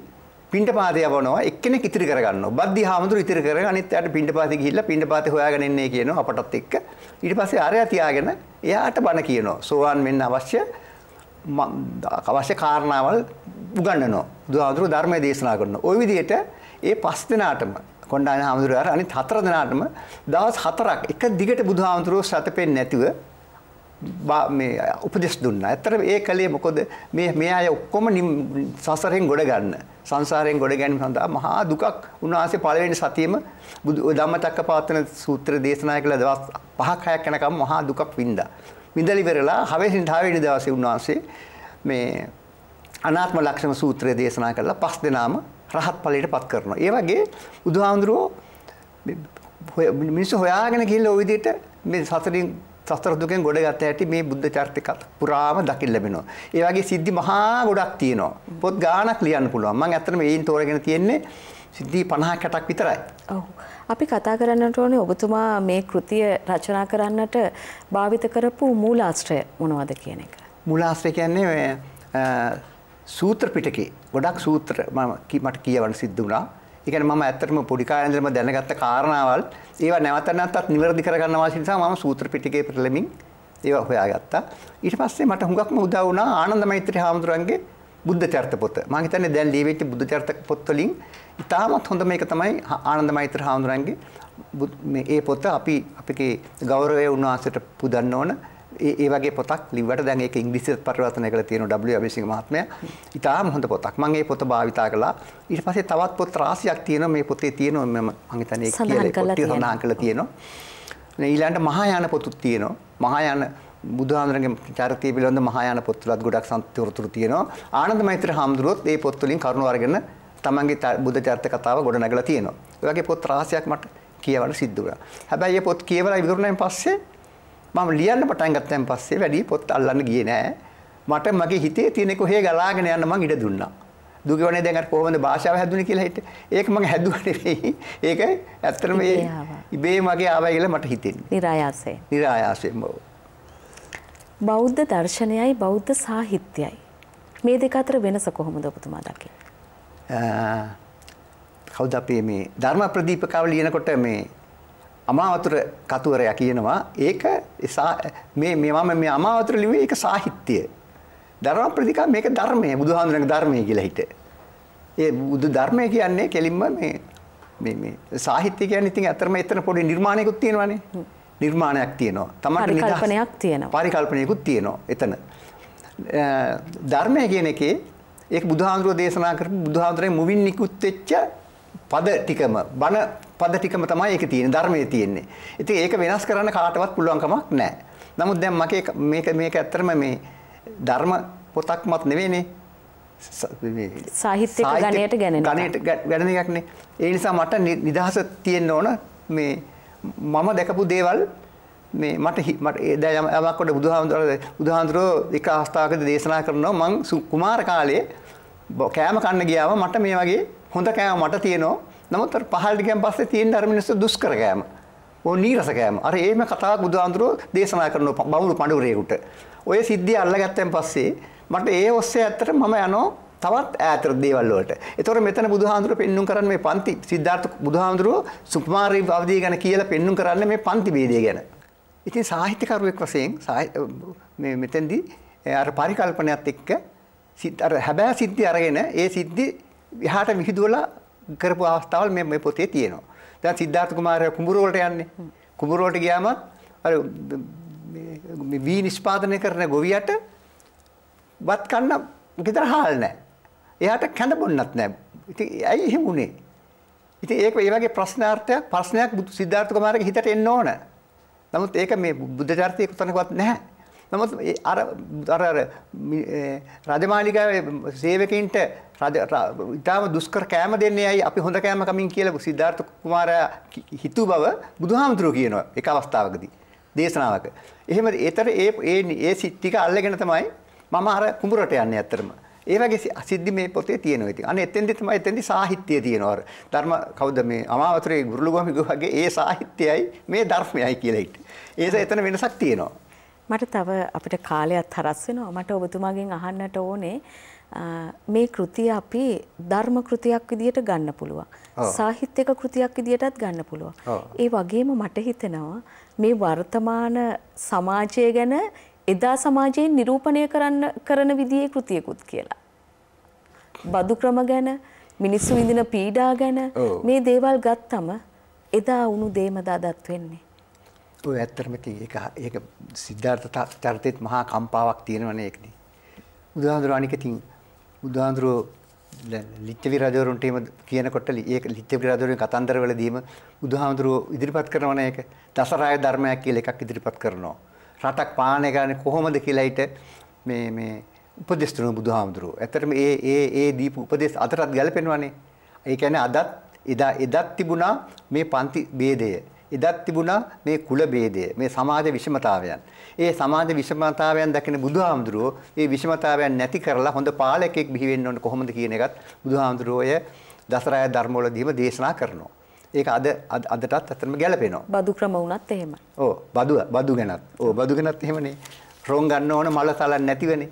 පින්ඩපාතේ යවනවා එක්කෙනෙක් ඉතිරි කරගන්නවා. බද්දි හාමුදුරු ඉතිරි කරගෙන අනිත් යාට පින්ඩපාතේ ගිහිල්ලා පින්ඩපාතේ හොයාගෙන ඉන්නේ කියනවා අපටත් එක්ක. ඊට පස්සේ අරයා තියාගෙන එයාට බණ කියනවා. සෝවාන් වෙන්න අවශ්‍ය අවශ්‍ය කාරණාවල් උගන්වනවා. බුදුහාමුදුරු ධර්මය දේශනා කරනවා. ওই විදිහට ඒ පස් දෙනාටම කොණ්ඩාන හාමුදුරුවෝ අර අනිත් හතර දෙනාටම දවස් හතරක් එක දිගට බුදුහාමුදුරුවෝ සතපෙන්නේ නැතුව මේ උපදෙස් දුන්නා. ඇත්තට ඒ කලේ මොකද මේ මේ අය ඔක්කොම සසරෙන් ගොඩ ගන්න. සංසාරයෙන් ගොඩ ගැනීම සඳහා මහා දුකක් උන්වහන්සේ පළවෙනි සතියෙම ධම්මචක්කපවත්තන සූත්‍ර දේශනා කළ දවස් පහක් හයක් යනකම් මහා දුකක් වින්දා. විඳලි වෙරලා හවෙන් හාවෙනි දවසේ උන්වහන්සේ මේ අනාත්ම ලක්ෂණ සූත්‍රය දේශනා කළා. පස් දෙනාම රහත් ඵලයටපත් කරනවා. ඒ වගේ බුදුහාඳුරෝ මිනිස්සු හොයාගෙන ගිහිල්ලා ওই විදිහට මේ සසරින් සසර දුකෙන් ගොඩගත් හැටි මේ බුද්ධ චරිත පුරාම දකින්න ලැබෙනවා. ඒ වගේ සිද්ධි මහා ගොඩක් තියෙනවා. පොත් ගාණක් ලියන්න පුළුවන්. මම ඇත්තටම ඒයින් තෝරගෙන තියෙන්නේ සිද්ධි 50ක් 60ක් විතරයි. ඔව්. අපි කතා කරන්නට ඕනේ ඔබතුමා මේ කෘතිය රචනා කරන්නට භාවිත කරපු මූලාශ්‍රය මොනවද කියන එක. මූලාශ්‍රය කියන්නේ සූත්‍ර පිටකේ ගොඩක් සූත්‍ර මම මට කියවන්න සිද්ධ වුණා. ඉගෙන මම ඇත්තටම පොඩි කාලේ ඉඳලම දැනගත්ත කාරණාවල් ඒවා නැවත නැවතත් නිවැරදි කරගන්න අවශ්‍ය නිසා මම සූත්‍ර පිටකේ පෙරලෙමින් ඒවා හොයාගත්තා. ඊට පස්සේ මට හුඟක්ම උදා වුණා ආනන්ද මෛත්‍රී හාමුදුරන්ගේ බුද්ධ චරිත පොත. මම හිතන්නේ දැන් ලියවිච්ච බුද්ධ චරිත පොත් වලින් ඉතාමත් හොඳ මේක තමයි ආනන්ද මෛත්‍රී හාමුදුරන්ගේ මේ ඒ පොත අපි අපගේ ගෞරවය උන්වහන්සේට පුදන්න ඕන. ඒ වගේ පොතක් ලිවට දැන් ඒක ඉංග්‍රීසියට පරිවර්තනය කරලා තියෙන W අබේසිංහ මහත්මයා. ඉතාම හොඳ පොතක්. මම මේ පොත භාවිතා කළා. ඊට පස්සේ තවත් පොත් රාශියක් තියෙනවා මේ පොතේ තියෙනවා මම හිතන්නේ ඒක කියලා පොතේ සඳහන් කරලා තියෙනවා. ඊළඟට මහායාන පොතුත් තියෙනවා. මහායාන බුදුහාමරගේ චරිතය පිළිබඳ මහායාන පොත්වලත් ගොඩක් සම්පූර්ණතුරු තියෙනවා. ආනන්ද මෛත්‍ර හාමුදුරුවොත් මේ පොත් වලින් කරුණු අරගෙන තමන්ගේ බුද්ධ චරිත කතාව ගොඩනගලා තියෙනවා. ඒ වගේ පොත් රාශියක් මට කියවන්න සිද්ධ වුණා. හැබැයි මේ පොත් කියවලා ඉවරුණාන් පස්සේ මම ලියන්න පටන් ගත්තන් පස්සේ වැඩි පොත් අල්ලන්න ගියේ නෑ. මට මගේ හිතේ තියෙන කොහේ ගලාගෙන යන්න මං ඉඩ දුන්නා. දුගවනේ දැන් අර කොහොමද භාෂාව හැදුනේ කියලා හිත. ඒක මම හැදුවා නෙවෙයි. ඒක ඇත්තටම ඒ ඉබේ මගේ ආවයි කියලා මට හිතෙන්නේ. નિરાයාසයෙන්. નિરાයාසයෙන්ම. බෞද්ධ දර්ශනයයි බෞද්ධ සාහිත්‍යයයි මේ දෙක අතර වෙනස කොහොමද ඔබතුමා දකින්නේ? කවුද අපේ මේ ධර්ම ප්‍රදීපකව ලියනකොට මේ අමාවතුර කතුවරයා කියනවා ඒක මේ මේවා මේ අමාවතර ලිව්වේ ඒක සාහිත්‍යය. ධර්ම ප්‍රතිකා මේක ධර්මය බුදුහාමුදුරන්ගේ ධර්මය කියලා හිට. ඒ බුදු ධර්මය කියන්නේ කෙලින්ම මේ මේ මේ සාහිත්‍ය කියන්නේ ඉතින් අතරම එතන පොඩි නිර්මාණයකුත් තියෙනවානේ. නිර්මාණයක් තියෙනවා. තමන්ට පරිකල්පනයක් තියෙනවා. පරිකල්පනයකුත් තියෙනවා එතන. ධර්මය කියන එකේ ඒක බුදුහාමුදුරෝ දේශනා කරපු බුදුහාමුදුරේ මුවින් නිකුත් වෙච්ච පද ටිකම බණ පද්ධතිකම තමයි ඒක තියෙන ධර්මයේ තියෙන්නේ. ඉතින් ඒක වෙනස් කරන්න කාටවත් පුළුවන් කමක් නැහැ. නමුත් දැන් මගේ මේක මේක ඇත්තටම මේ ධර්ම පොතක්මත් නෙවෙයිනේ. සාහිත්‍ය ගණයට ගැනෙන ගණයට ගැනෙන එකක්නේ. ඒ නිසා මට නිදහස තියෙන්න ඕන මේ මම දැකපු දේවල් මේ මට මට දැන් යමක් කොට බුදුහාමුදුරුවෝ බුදුහාමුදුරුවෝ එක අවස්ථාවකදී දේශනා කරනවා මං කුමාර කාලයේ කෑම කන්න ගියාම මට මේ වගේ හොඳ කෑම මට තියෙනවා නමුත් අර පහළට ගියන් පස්සේ තියෙන අර මිනිස්සු දුෂ්කර කෑම. ඕන නීරස කෑම. අර ඒම කතාවක් බුදුහාඳුරෝ දේශනා කරන බමුණු පඬුරේකට. ඔය සිද්ධිය අල්ලගත්තෙන් පස්සේ මට ඒ ඔස්සේ ඇත්තට මම යනවා තවත් ඈතර දේවල් වලට. ඒතකොට මෙතන බුදුහාඳුරෝ පෙන්눔 කරන්නේ මේ පන්ති සිද්ධාර්ථ බුදුහාඳුරෝ සුකුමාරී අවදී ගැන කියලා පෙන්눔 කරන්නේ මේ පන්ති ભેදය ගැන. ඉතින් සාහිත්‍යකරුවෙක් වශයෙන් මේ මෙතෙන්දී අර පරිකල්පනයත් එක්ක අර හැබෑ සිද්ධි අරගෙන ඒ සිද්ධි විහාට විහිදුවලා කරපු අවස්ථාවල් මේ මේ පොතේ තියෙනවා. දැන් සිද්ධාර්ථ කුමාරයා කුඹුර වලට යන්නේ. කුඹුර වලට ගියාම අර මේ වී නිෂ්පාදනය කරන ගොවියට වත් කන්න ගෙදර හාල් නැහැ. එයාට කැඳ බොන්නත් නැහැ. ඉතින් ඇයි එහෙම වුනේ? ඉතින් ඒක ඒ වගේ ප්‍රශ්නාර්ථයක් ප්‍රශ්නයක් බුදු සිද්ධාර්ථ කුමාරගේ හිතට එන්න ඕන. නමුත් ඒක මේ බුද්ධ චරිතයේ කොතනකවත් නැහැ. නමුත් අර අර රජමාලිගාවේ සේවකයින්ට රජ ඉතාම දුෂ්කර කෑම දෙන්නේ ඇයි අපි හොඳ කෑම කමින් කියලා සිද්ධාර්ථ කුමාරයා හිතු බව බුදුහාමුදුරුවෝ කියනවා එක අවස්ථාවකදී දේශනාවක. එහෙම ඒතර ඒ ඒ ඒ ටික අල්ලගෙන තමයි මම අර කුඹරට යන්නේ ඇත්තටම. ඒ වගේ සිද්ධි මේ පොතේ තියෙනවා ඉතින්. අනේ එතෙන්දි තමයි එතෙන්දි සාහිත්‍යය තියෙනවා. අර ධර්ම කවුද මේ අමාවතුරේ ගුරුළුගමිගු වගේ ඒ සාහිත්‍යයයි මේ ධර්මයයි කියලා හිට. ඒක එතන වෙනසක් තියෙනවා. මට තව අපිට කාලයක් හරස් වෙනවා. මට ඔබතුමාගෙන් අහන්නට ඕනේ මේ කෘතිය අපි ධර්ම කෘතියක් විදිහට ගන්න පුළුවන්. සාහිත්‍යක කෘතියක් විදිහටත් ගන්න පුළුවන්. ඒ වගේම මට හිතෙනවා මේ වර්තමාන සමාජය ගැන එදා සමාජයෙන් නිරූපණය කරන්න කරන විදිහේ කෘතියකුත් කියලා. බදු ක්‍රම ගැන, මිනිස්සු විඳින පීඩා ගැන මේ දේවල් ගත්තම එදා වුණු දේම දාදත් වෙන්නේ. ඔය ඇත්තටම ඒක ඒක සිද්ධාර්ථ චරිතෙත් මහා කම්පාවක් තියෙනවනේ ඒකදී. බුදුහාඳුර අනික තින් බුදුහාඳුරෝ ලිච්ඡවි රජවරුන්ට එහෙම කියනකොට ඒක ලිච්ඡවි රජවරුන් කතන්දරවලදීම බුදුහාඳුරෝ ඉදිරිපත් කරනවනේ ඒක දසරාය ධර්මයක් කියලා එකක් ඉදිරිපත් කරනවා. රටක් පාලනය කරන්නේ කොහොමද කියලා ඊට මේ මේ උපදේශ දෙන බුදුහාඳුරෝ. ඇත්තටම ඒ ඒ ඒ දීප උපදේශ අතරත් ගැලපෙනවනේ. ඒ කියන්නේ අදත් එදා එදත් තිබුණා මේ පන්ති ભેදය. එදත් තිබුණා මේ කුල ભેදය, මේ සමාජ විෂමතාවයන්. ඒ සමාජ විෂමතාවයන් දකින බුදුහාමුදුරුවෝ මේ විෂමතාවයන් නැති කරලා හොඳ පාලකෙක් බිහි වෙන්න ඕන කොහොමද කියන එකත් බුදුහාමුදුරුවෝය දසරාය ධර්මවලදීම දේශනා කරනවා. ඒක අද අදටත් ඇත්තටම ගැලපෙනවා. බදු ක්‍රම වුණත් එහෙම. ඕ බදු බදු ගැනත්. ඕ බදු ගැනත් එහෙමනේ. රොන් ගන්න ඕන මල තලන්න නැතිවනේ.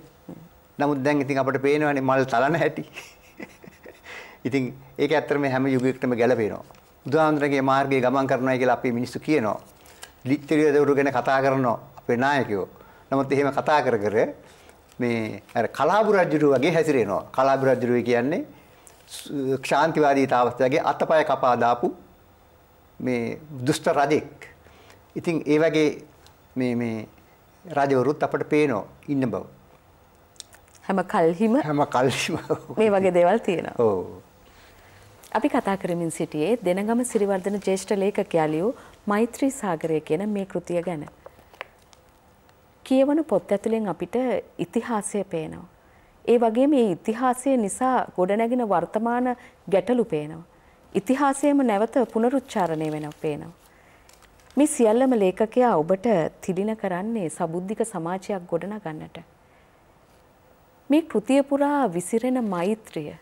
නමුත් දැන් ඉතින් අපිට පේනවනේ මල් තලන හැටි. [LAUGHS] ඉතින් ඒක ඇත්තටම හැම යුගයකටම ගැලපෙනවා. බුදුහාමුදුරගේ මාර්ගයේ ගමන් කරනවා කියලා අපේ මිනිස්සු කියනවා. ලිත්තිරිය දවුරු ගැන කතා කරනවා අපේ නායකයෝ. නමුත් එහෙම කතා කර කර මේ අර කලාබු රජුරු වගේ හැසිරෙනවා. කලාබු රජුරු කියන්නේ ක්ෂාන්තිවාදී තාවස්තගේ අතපය කපා දාපු මේ දුෂ්ට රජෙක්. ඉතින් ඒ වගේ මේ මේ රජවරුත් අපට පේනවා ඉන්න බව. හැම කල්හිම හැම කල්හිම මේ වගේ දේවල් තියෙනවා. ඔව්. අපි කතා කරමින් සිටියේ දෙනගම සිරිවර්ධන ජේෂ්ඨ ලේඛකයා ලියූ මෛත්‍රී සාගරය කියන මේ කෘතිය ගැන. කියවන පොත් ඇතුලෙන් අපිට ඉතිහාසය පේනවා. ඒ වගේ මේ ඉතිහාසය නිසා ගොඩනැගෙන වර්තමාන ගැටලු පේනවා. ඉතිහාසයම නැවත පුනරුච්චාරණය වෙනව පේනවා. මේ සියල්ලම ලේඛකයා ඔබට තිලින කරන්නේ සබුද්ධික සමාජයක් ගොඩනගන්නට. මේ කෘතිය පුරා විසිරෙන මෛත්‍රිය.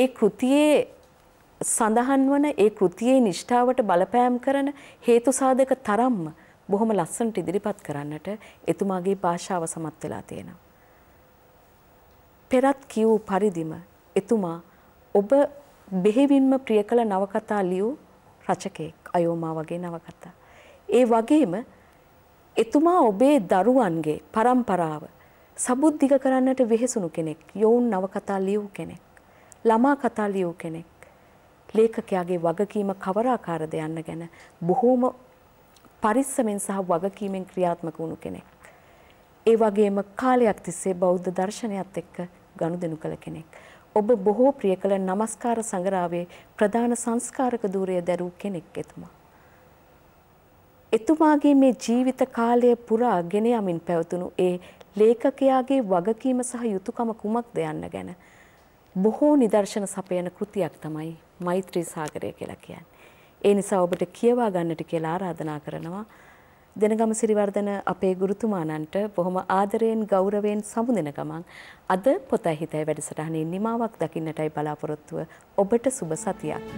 ඒ කෘතියේ සඳහන් වන ඒ කෘතියේ නිෂ්ඨාවට බලපෑම් කරන හේතු සාධක තරම්ම බොහොම ලස්සනට ඉදිරිපත් කරන්නට එතුමාගේ භාෂාව සමත් වෙලා තියෙනවා. පෙරත් කියූ පරිදිම එතුමා ඔබ බෙහෙවින්ම ප්‍රිය කළ නවකතා ලියූ රචකයෙක් අයෝමා වගේ නවකතා. ඒ වගේම එතුමා ඔබේ දරුවන්ගේ પરම්පරාව සබුද්ධික කරන්නට වෙහෙසුණු කෙනෙක්, යෝන් නවකතා ලියූ කෙනෙක්, ළමා කතා ලියූ කෙනෙක්. ලේඛකයාගේ වගකීම කවරාකාරද යන්න ගැන බොහෝම පරිස්සමෙන් සහ වගකීමෙන් ක්‍රියාත්මක වුණු කෙනෙක්. ඒ වගේම කාලයක් තිස්සේ බෞද්ධ දර්ශනයත් එක්ක ගනුදෙනු කළ කෙනෙක්. ඔබ බොහෝ ප්‍රිය කළ নমස්කාර සංග්‍රහයේ ප්‍රධාන සංස්කාරක ධූරය දැරූ කෙනෙක් එතුමා. එතුමාගේ මේ ජීවිත කාලය පුරා ගෙන යමින් පැවතුණු ඒ ලේඛකයාගේ වගකීම සහ යුතුයකම කුමක්ද යන්න ගැන බොහෝ නිදර්ශන සපයන කෘතියක් තමයි මෛත්‍රී සාගරය කියලා කියන්නේ. ඒ නිසා ඔබට කියවා ගන්නට කියලා ආරාධනා කරනවා. දෙනගම සිරිවර්ධන අපේ ගුරුතුමාණන්ට බොහොම ආදරයෙන් ගෞරවයෙන් සමුදෙන ගමන් අද පොතයි හිතයි වැඩසටහනේ නිමාවක් දකින්නටයි බලාපොරොත්තුව ඔබට සුබ සතියක්.